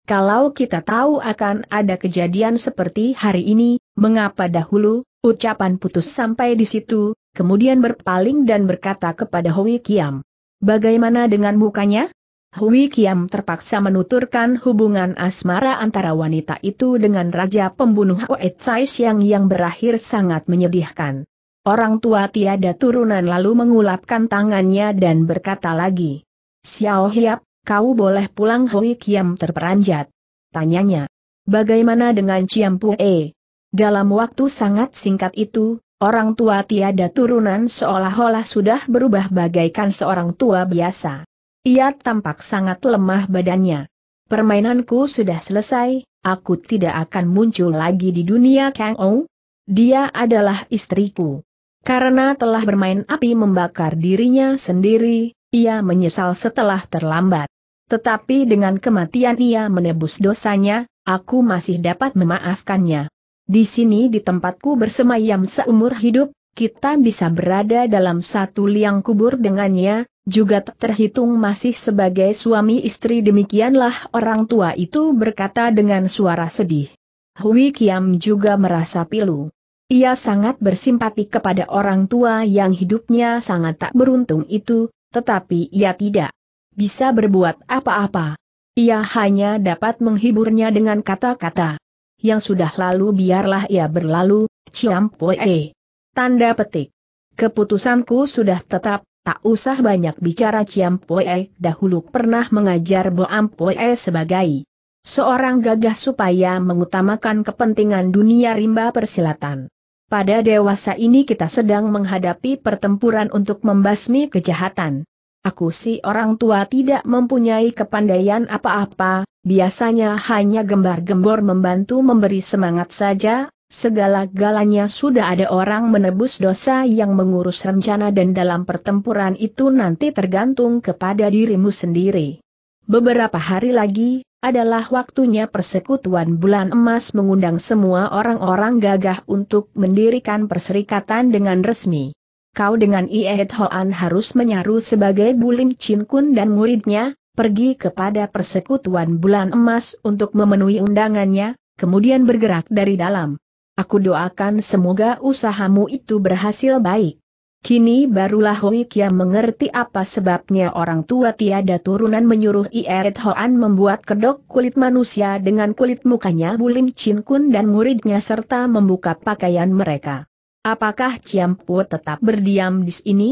A: Kalau kita tahu akan ada kejadian seperti hari ini, mengapa dahulu, ucapan putus sampai di situ, kemudian berpaling dan berkata kepada Hui Kiam. Bagaimana dengan mukanya? Hui Kiam terpaksa menuturkan hubungan asmara antara wanita itu dengan Raja Pembunuh Oet Tsai Siang yang berakhir sangat menyedihkan. Orang tua tiada turunan lalu mengulapkan tangannya dan berkata lagi. Xiao Hiap, kau boleh pulang Hui Kiam terperanjat. Tanyanya. Bagaimana dengan Ciampu Pue? Dalam waktu sangat singkat itu, Orang tua tiada turunan seolah-olah sudah berubah bagaikan seorang tua biasa. Ia tampak sangat lemah badannya. Permainanku sudah selesai, aku tidak akan muncul lagi di dunia Kang Ou. Dia adalah istriku. Karena telah bermain api membakar dirinya sendiri, ia menyesal setelah terlambat. Tetapi dengan kematian ia menebus dosanya, aku masih dapat memaafkannya. Di sini di tempatku bersemayam seumur hidup, kita bisa berada dalam satu liang kubur dengannya, juga terhitung masih sebagai suami istri demikianlah orang tua itu berkata dengan suara sedih. Hui Kiam juga merasa pilu. Ia sangat bersimpati kepada orang tua yang hidupnya sangat tak beruntung itu, tetapi ia tidak bisa berbuat apa-apa. Ia hanya dapat menghiburnya dengan kata-kata yang sudah lalu biarlah ia berlalu, ciampoe. Tanda petik. Keputusanku sudah tetap, tak usah banyak bicara ciampoe dahulu pernah mengajar boampoe sebagai seorang gagah supaya mengutamakan kepentingan dunia rimba persilatan. Pada dewasa ini kita sedang menghadapi pertempuran untuk membasmi kejahatan. Aku si orang tua tidak mempunyai kepandaian apa-apa, biasanya hanya gembar-gembor membantu memberi semangat saja, segala-galanya sudah ada orang menebus dosa yang mengurus rencana dan dalam pertempuran itu nanti tergantung kepada dirimu sendiri. Beberapa hari lagi, adalah waktunya persekutuan bulan emas mengundang semua orang-orang gagah untuk mendirikan perserikatan dengan resmi kau dengan Ie Hoan harus menyaru sebagai Bulim Chin Kun dan muridnya, pergi kepada persekutuan bulan emas untuk memenuhi undangannya, kemudian bergerak dari dalam. Aku doakan semoga usahamu itu berhasil baik. Kini barulah Hui Kia mengerti apa sebabnya orang tua tiada turunan menyuruh Ieret Hoan membuat kedok kulit manusia dengan kulit mukanya Bulim Chin Kun dan muridnya serta membuka pakaian mereka. Apakah Ciampu tetap berdiam di sini?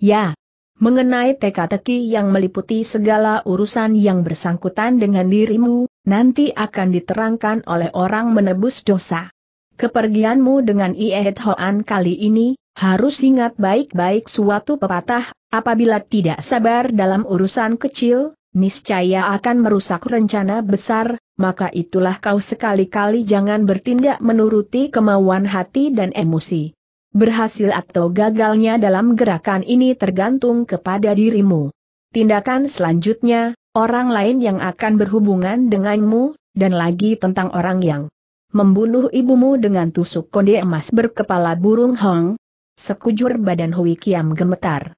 A: Ya. Mengenai teka-teki yang meliputi segala urusan yang bersangkutan dengan dirimu, nanti akan diterangkan oleh orang menebus dosa. Kepergianmu dengan Iehet Hoan kali ini, harus ingat baik-baik suatu pepatah, apabila tidak sabar dalam urusan kecil, niscaya akan merusak rencana besar, maka itulah kau sekali-kali jangan bertindak menuruti kemauan hati dan emosi. Berhasil atau gagalnya dalam gerakan ini tergantung kepada dirimu. Tindakan selanjutnya, orang lain yang akan berhubungan denganmu, dan lagi tentang orang yang membunuh ibumu dengan tusuk konde emas berkepala burung Hong. Sekujur badan Hui Kiam gemetar.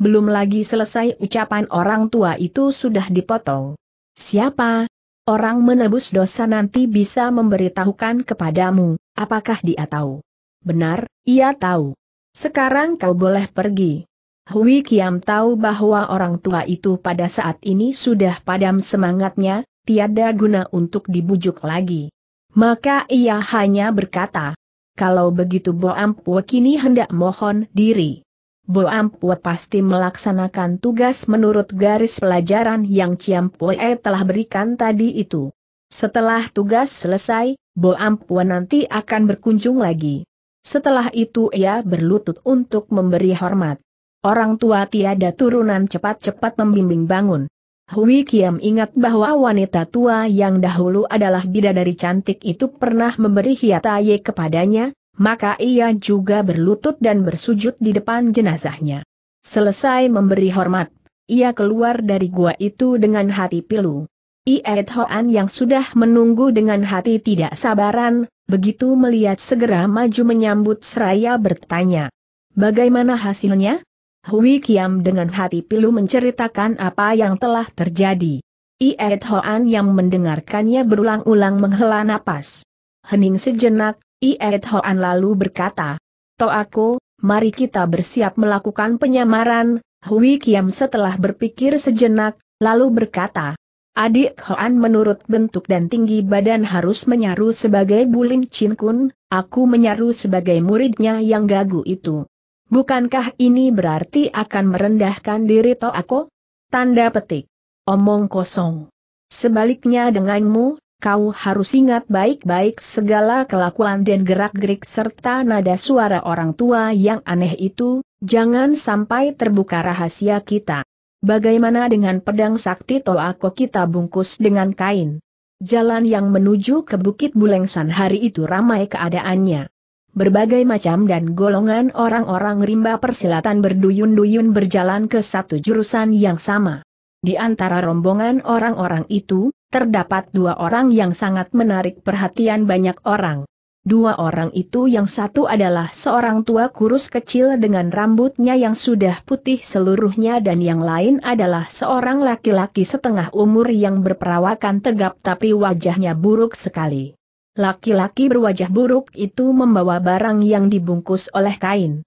A: Belum lagi selesai ucapan orang tua itu sudah dipotong. Siapa? Orang menebus dosa nanti bisa memberitahukan kepadamu, apakah dia tahu? Benar, ia tahu. Sekarang kau boleh pergi. Hui Kiam tahu bahwa orang tua itu pada saat ini sudah padam semangatnya, tiada guna untuk dibujuk lagi. Maka ia hanya berkata, kalau begitu Boam Pu kini hendak mohon diri. Bo Boampue pasti melaksanakan tugas menurut garis pelajaran yang Pue telah berikan tadi itu. Setelah tugas selesai, Bo Boampue nanti akan berkunjung lagi. Setelah itu ia berlutut untuk memberi hormat. Orang tua tiada turunan cepat-cepat membimbing bangun. Hui Kiam ingat bahwa wanita tua yang dahulu adalah bidadari cantik itu pernah memberi hiataye kepadanya, maka ia juga berlutut dan bersujud di depan jenazahnya. Selesai memberi hormat, ia keluar dari gua itu dengan hati pilu. Iet Hoan yang sudah menunggu dengan hati tidak sabaran, begitu melihat segera maju menyambut seraya bertanya. Bagaimana hasilnya? Hui Kiam dengan hati pilu menceritakan apa yang telah terjadi. Iet Hoan yang mendengarkannya berulang-ulang menghela napas. Hening sejenak, Ied Hoan lalu berkata, Aku, mari kita bersiap melakukan penyamaran, Hui Kiam setelah berpikir sejenak, lalu berkata, Adik Hoan menurut bentuk dan tinggi badan harus menyaru sebagai Bulim Chin Kun, aku menyaru sebagai muridnya yang gagu itu. Bukankah ini berarti akan merendahkan diri Aku? Tanda petik. Omong kosong. Sebaliknya denganmu, kau harus ingat baik-baik segala kelakuan dan gerak-gerik serta nada suara orang tua yang aneh itu, jangan sampai terbuka rahasia kita. Bagaimana dengan pedang sakti Toako kita bungkus dengan kain? Jalan yang menuju ke Bukit Bulengsan hari itu ramai keadaannya. Berbagai macam dan golongan orang-orang rimba persilatan berduyun-duyun berjalan ke satu jurusan yang sama. Di antara rombongan orang-orang itu, terdapat dua orang yang sangat menarik perhatian banyak orang. Dua orang itu yang satu adalah seorang tua kurus kecil dengan rambutnya yang sudah putih seluruhnya dan yang lain adalah seorang laki-laki setengah umur yang berperawakan tegap tapi wajahnya buruk sekali. Laki-laki berwajah buruk itu membawa barang yang dibungkus oleh kain.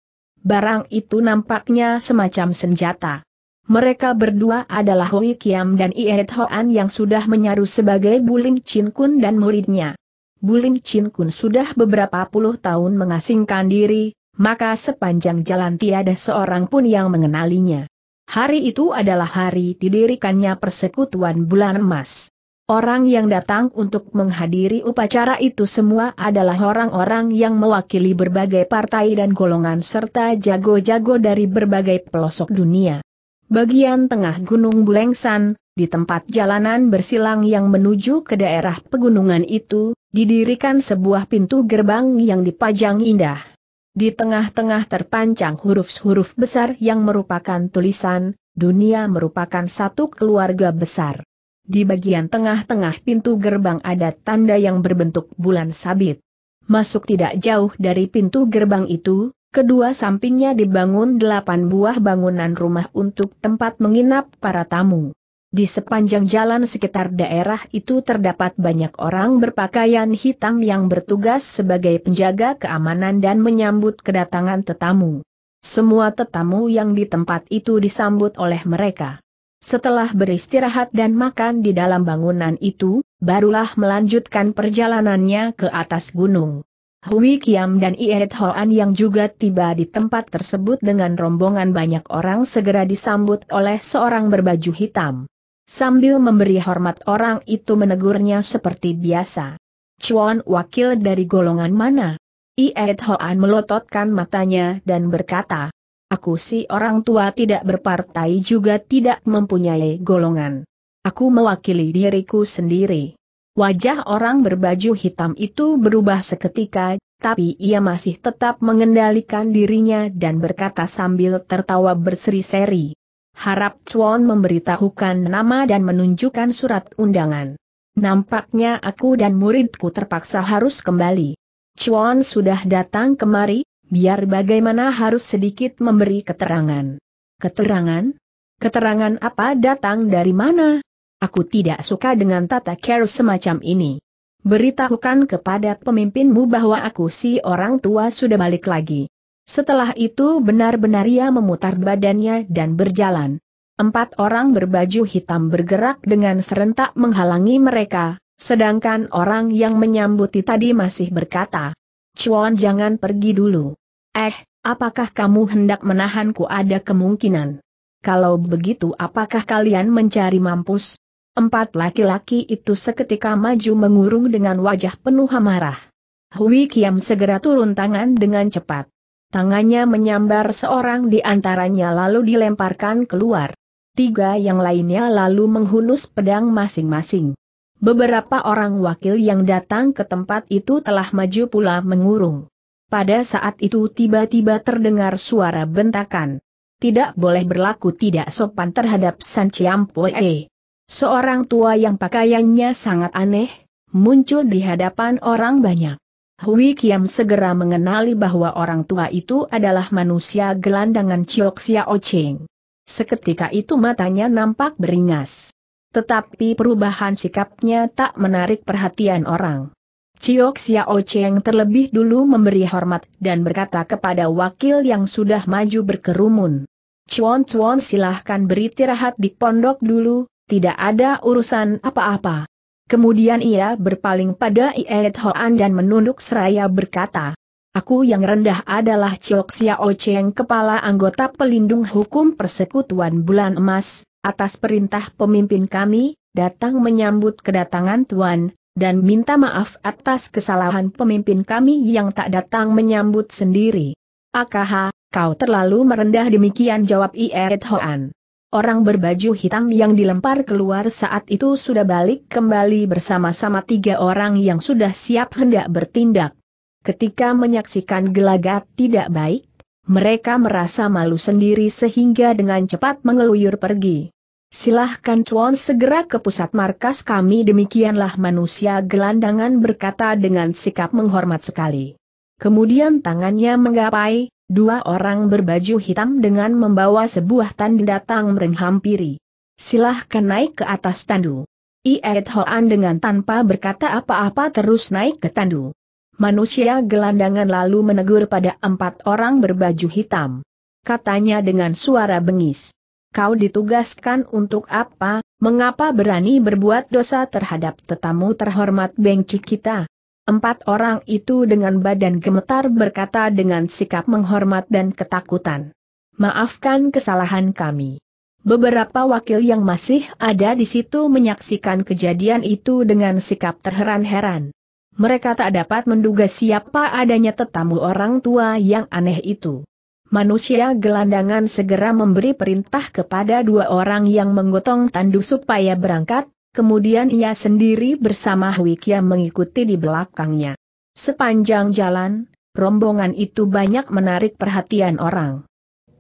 A: Barang itu nampaknya semacam senjata. Mereka berdua adalah Hui Kiam dan Ieret Hoan yang sudah menyaru sebagai Bulim Chin Kun dan muridnya. Bulim Chin Kun sudah beberapa puluh tahun mengasingkan diri, maka sepanjang jalan tiada seorang pun yang mengenalinya. Hari itu adalah hari didirikannya persekutuan bulan emas. Orang yang datang untuk menghadiri upacara itu semua adalah orang-orang yang mewakili berbagai partai dan golongan serta jago-jago dari berbagai pelosok dunia. Bagian tengah Gunung Bulengsan, di tempat jalanan bersilang yang menuju ke daerah pegunungan itu, didirikan sebuah pintu gerbang yang dipajang indah. Di tengah-tengah terpancang huruf-huruf besar yang merupakan tulisan, dunia merupakan satu keluarga besar. Di bagian tengah-tengah pintu gerbang ada tanda yang berbentuk bulan sabit. Masuk tidak jauh dari pintu gerbang itu, kedua sampingnya dibangun delapan buah bangunan rumah untuk tempat menginap para tamu. Di sepanjang jalan sekitar daerah itu terdapat banyak orang berpakaian hitam yang bertugas sebagai penjaga keamanan dan menyambut kedatangan tetamu. Semua tetamu yang di tempat itu disambut oleh mereka. Setelah beristirahat dan makan di dalam bangunan itu, barulah melanjutkan perjalanannya ke atas gunung. Hui Kiam dan Iet Hoan yang juga tiba di tempat tersebut dengan rombongan banyak orang segera disambut oleh seorang berbaju hitam. Sambil memberi hormat orang itu menegurnya seperti biasa. Chuan wakil dari golongan mana? Iet Hoan melototkan matanya dan berkata, Aku si orang tua tidak berpartai juga tidak mempunyai golongan. Aku mewakili diriku sendiri. Wajah orang berbaju hitam itu berubah seketika, tapi ia masih tetap mengendalikan dirinya dan berkata sambil tertawa berseri-seri. Harap Chuan memberitahukan nama dan menunjukkan surat undangan. Nampaknya aku dan muridku terpaksa harus kembali. Chuan sudah datang kemari, biar bagaimana harus sedikit memberi keterangan. Keterangan? Keterangan apa datang dari mana? Aku tidak suka dengan tata care semacam ini. Beritahukan kepada pemimpinmu bahwa aku si orang tua sudah balik lagi. Setelah itu benar-benar ia memutar badannya dan berjalan. Empat orang berbaju hitam bergerak dengan serentak menghalangi mereka, sedangkan orang yang menyambuti tadi masih berkata, Chuan jangan pergi dulu. Eh, apakah kamu hendak menahanku ada kemungkinan? Kalau begitu apakah kalian mencari mampus? Empat laki-laki itu seketika maju mengurung dengan wajah penuh amarah. Hui Kiam segera turun tangan dengan cepat. Tangannya menyambar seorang di antaranya lalu dilemparkan keluar. Tiga yang lainnya lalu menghunus pedang masing-masing. Beberapa orang wakil yang datang ke tempat itu telah maju pula mengurung. Pada saat itu tiba-tiba terdengar suara bentakan. Tidak boleh berlaku tidak sopan terhadap San Chiam Seorang tua yang pakaiannya sangat aneh, muncul di hadapan orang banyak. Hui Kiam segera mengenali bahwa orang tua itu adalah manusia gelandangan Chiok Xiao Cheng. Seketika itu matanya nampak beringas. Tetapi perubahan sikapnya tak menarik perhatian orang. Chiok Xiao Cheng terlebih dulu memberi hormat dan berkata kepada wakil yang sudah maju berkerumun. Chuan Chuan silahkan beristirahat di pondok dulu, tidak ada urusan apa-apa. Kemudian ia berpaling pada Iet Hoan dan menunduk seraya berkata, Aku yang rendah adalah Chiok Xiao Cheng kepala anggota pelindung hukum persekutuan bulan emas, atas perintah pemimpin kami, datang menyambut kedatangan Tuan, dan minta maaf atas kesalahan pemimpin kami yang tak datang menyambut sendiri. Akaha, kau terlalu merendah demikian jawab Iet Hoan. Orang berbaju hitam yang dilempar keluar saat itu sudah balik kembali bersama-sama tiga orang yang sudah siap hendak bertindak. Ketika menyaksikan gelagat tidak baik, mereka merasa malu sendiri sehingga dengan cepat mengeluyur pergi. Silahkan Chuan segera ke pusat markas kami demikianlah manusia gelandangan berkata dengan sikap menghormat sekali. Kemudian tangannya menggapai, dua orang berbaju hitam dengan membawa sebuah tandu datang menghampiri. Silahkan naik ke atas tandu. Iet Hoan dengan tanpa berkata apa-apa terus naik ke tandu. Manusia gelandangan lalu menegur pada empat orang berbaju hitam. Katanya dengan suara bengis. Kau ditugaskan untuk apa, mengapa berani berbuat dosa terhadap tetamu terhormat bengki kita? Empat orang itu dengan badan gemetar berkata dengan sikap menghormat dan ketakutan. Maafkan kesalahan kami. Beberapa wakil yang masih ada di situ menyaksikan kejadian itu dengan sikap terheran-heran. Mereka tak dapat menduga siapa adanya tetamu orang tua yang aneh itu. Manusia gelandangan segera memberi perintah kepada dua orang yang menggotong tandu supaya berangkat, kemudian ia sendiri bersama Hui mengikuti di belakangnya. Sepanjang jalan, rombongan itu banyak menarik perhatian orang.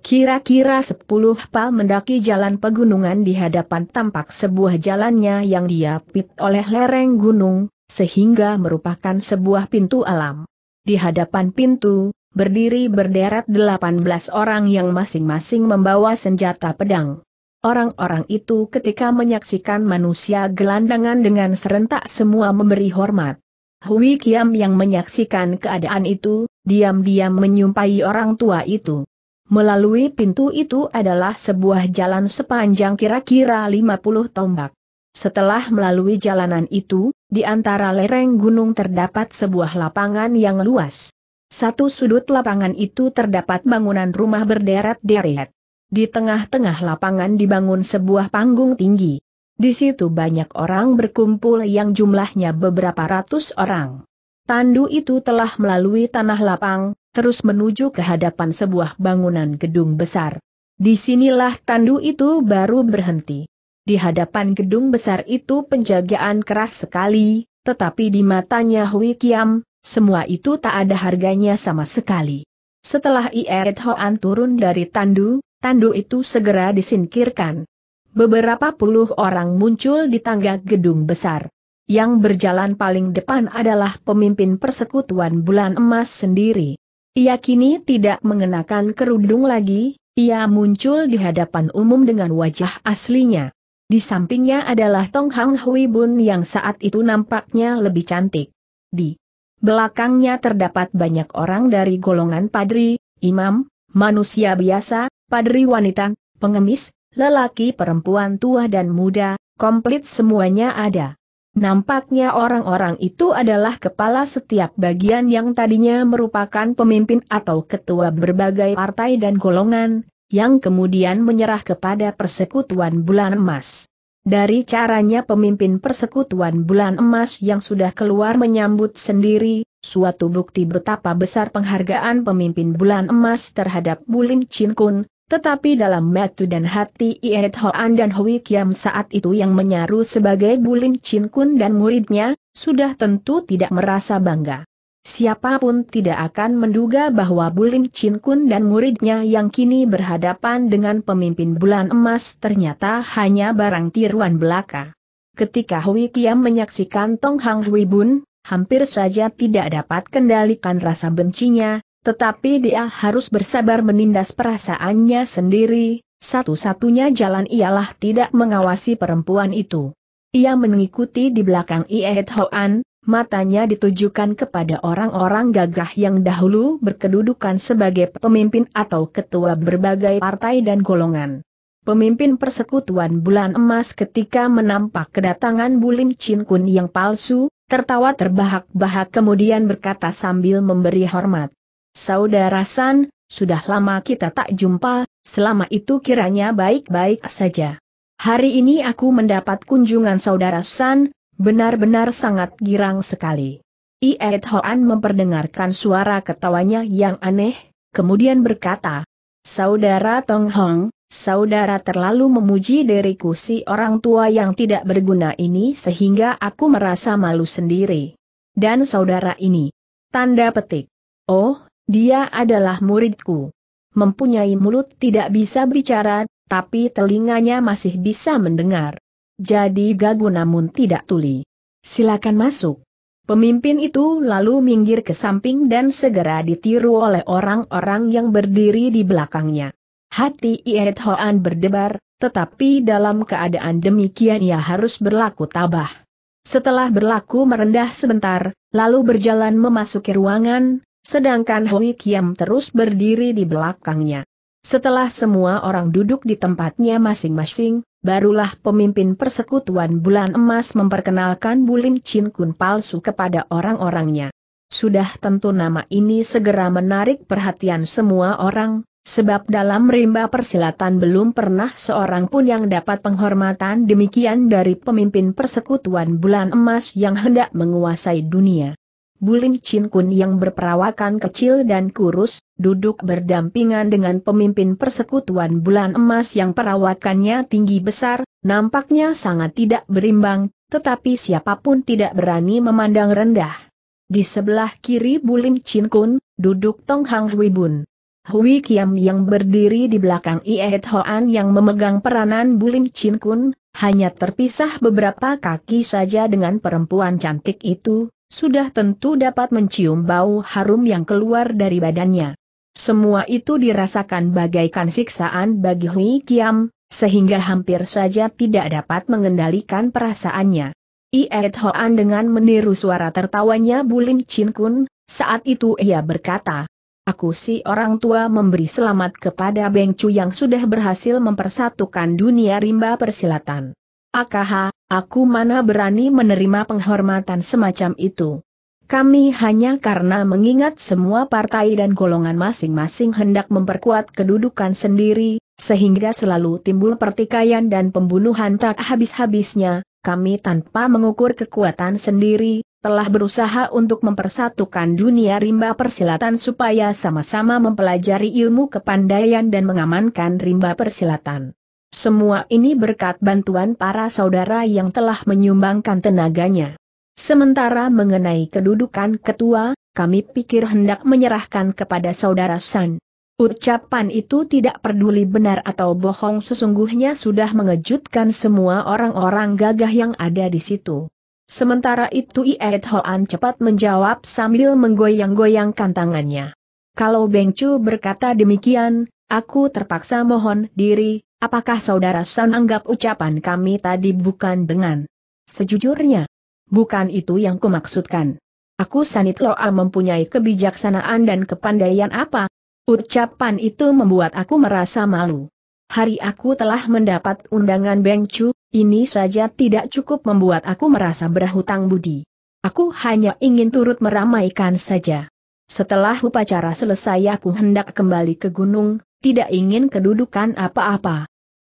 A: Kira-kira sepuluh pal mendaki jalan pegunungan di hadapan tampak sebuah jalannya yang diapit oleh lereng gunung, sehingga merupakan sebuah pintu alam. Di hadapan pintu, berdiri berderet delapan belas orang yang masing-masing membawa senjata pedang. Orang-orang itu ketika menyaksikan manusia gelandangan dengan serentak semua memberi hormat. Hui Kiam yang menyaksikan keadaan itu, diam-diam menyumpahi orang tua itu. Melalui pintu itu adalah sebuah jalan sepanjang kira-kira 50 tombak. Setelah melalui jalanan itu, di antara lereng gunung terdapat sebuah lapangan yang luas. Satu sudut lapangan itu terdapat bangunan rumah berderet-deret. Di tengah-tengah lapangan dibangun sebuah panggung tinggi. Di situ banyak orang berkumpul yang jumlahnya beberapa ratus orang. Tandu itu telah melalui tanah lapang, terus menuju ke hadapan sebuah bangunan gedung besar. Disinilah tandu itu baru berhenti. Di hadapan gedung besar itu penjagaan keras sekali, tetapi di matanya Hui Kiam, semua itu tak ada harganya sama sekali. Setelah Ieret Hoan turun dari tandu, Tandu itu segera disingkirkan. Beberapa puluh orang muncul di tangga gedung besar. Yang berjalan paling depan adalah pemimpin persekutuan bulan emas sendiri. Ia kini tidak mengenakan kerudung lagi, ia muncul di hadapan umum dengan wajah aslinya. Di sampingnya adalah Tong Hang Hui Bun yang saat itu nampaknya lebih cantik. Di belakangnya terdapat banyak orang dari golongan padri, imam, manusia biasa, padri wanita, pengemis, lelaki perempuan tua dan muda, komplit semuanya ada. Nampaknya orang-orang itu adalah kepala setiap bagian yang tadinya merupakan pemimpin atau ketua berbagai partai dan golongan, yang kemudian menyerah kepada persekutuan bulan emas. Dari caranya pemimpin persekutuan bulan emas yang sudah keluar menyambut sendiri, suatu bukti betapa besar penghargaan pemimpin bulan emas terhadap Bulim Chin Kun, tetapi dalam metu dan hati Iet Hoan dan Hui Kiam saat itu yang menyaru sebagai Bulim Chin Kun dan muridnya, sudah tentu tidak merasa bangga. Siapapun tidak akan menduga bahwa Bulim Chin Kun dan muridnya yang kini berhadapan dengan pemimpin bulan emas ternyata hanya barang tiruan belaka. Ketika Hui Kiam menyaksikan Tong Hang Hui Bun, hampir saja tidak dapat kendalikan rasa bencinya, tetapi dia harus bersabar menindas perasaannya sendiri, satu-satunya jalan ialah tidak mengawasi perempuan itu. Ia mengikuti di belakang iehet Hoan, matanya ditujukan kepada orang-orang gagah yang dahulu berkedudukan sebagai pemimpin atau ketua berbagai partai dan golongan. Pemimpin persekutuan bulan emas ketika menampak kedatangan Bulim Chin Kun yang palsu, tertawa terbahak-bahak kemudian berkata sambil memberi hormat. Saudara San, sudah lama kita tak jumpa, selama itu kiranya baik-baik saja. Hari ini aku mendapat kunjungan saudara San, benar-benar sangat girang sekali. Iet Hoan memperdengarkan suara ketawanya yang aneh, kemudian berkata, Saudara Tong Hong, saudara terlalu memuji diriku si orang tua yang tidak berguna ini sehingga aku merasa malu sendiri. Dan saudara ini. Tanda petik. Oh, dia adalah muridku. Mempunyai mulut tidak bisa bicara, tapi telinganya masih bisa mendengar. Jadi gagu namun tidak tuli. Silakan masuk. Pemimpin itu lalu minggir ke samping dan segera ditiru oleh orang-orang yang berdiri di belakangnya. Hati Iet Hoan berdebar, tetapi dalam keadaan demikian ia harus berlaku tabah. Setelah berlaku merendah sebentar, lalu berjalan memasuki ruangan, Sedangkan Hui Kiam terus berdiri di belakangnya. Setelah semua orang duduk di tempatnya masing-masing, barulah pemimpin persekutuan bulan emas memperkenalkan Bulim Chin Kun palsu kepada orang-orangnya. Sudah tentu nama ini segera menarik perhatian semua orang, sebab dalam rimba persilatan belum pernah seorang pun yang dapat penghormatan demikian dari pemimpin persekutuan bulan emas yang hendak menguasai dunia. Bulim Chin Kun yang berperawakan kecil dan kurus, duduk berdampingan dengan pemimpin persekutuan bulan emas yang perawakannya tinggi besar, nampaknya sangat tidak berimbang, tetapi siapapun tidak berani memandang rendah. Di sebelah kiri Bulim Chin Kun, duduk Tong Hang Hui Bun. Hui Kiam yang berdiri di belakang Iet Hoan yang memegang peranan Bulim Chin Kun, hanya terpisah beberapa kaki saja dengan perempuan cantik itu, sudah tentu dapat mencium bau harum yang keluar dari badannya. Semua itu dirasakan bagaikan siksaan bagi Hui Kiam, sehingga hampir saja tidak dapat mengendalikan perasaannya. Iet Hoan dengan meniru suara tertawanya Bulim Chin Kun, saat itu ia berkata, Aku si orang tua memberi selamat kepada Beng Chu yang sudah berhasil mempersatukan dunia rimba persilatan. Akaha, aku mana berani menerima penghormatan semacam itu. Kami hanya karena mengingat semua partai dan golongan masing-masing hendak memperkuat kedudukan sendiri, sehingga selalu timbul pertikaian dan pembunuhan tak habis-habisnya, kami tanpa mengukur kekuatan sendiri, telah berusaha untuk mempersatukan dunia rimba persilatan supaya sama-sama mempelajari ilmu kepandaian dan mengamankan rimba persilatan. Semua ini berkat bantuan para saudara yang telah menyumbangkan tenaganya. Sementara mengenai kedudukan ketua, kami pikir hendak menyerahkan kepada saudara San. Ucapan itu tidak peduli benar atau bohong sesungguhnya sudah mengejutkan semua orang-orang gagah yang ada di situ. Sementara itu Iet Hoan cepat menjawab sambil menggoyang-goyangkan tangannya. Kalau Chu berkata demikian, aku terpaksa mohon diri, Apakah saudara San anggap ucapan kami tadi bukan dengan sejujurnya? Bukan itu yang kumaksudkan. Aku Sanit Loa mempunyai kebijaksanaan dan kepandaian apa? Ucapan itu membuat aku merasa malu. Hari aku telah mendapat undangan Beng Chu, ini saja tidak cukup membuat aku merasa berhutang budi. Aku hanya ingin turut meramaikan saja. Setelah upacara selesai aku hendak kembali ke gunung, tidak ingin kedudukan apa-apa.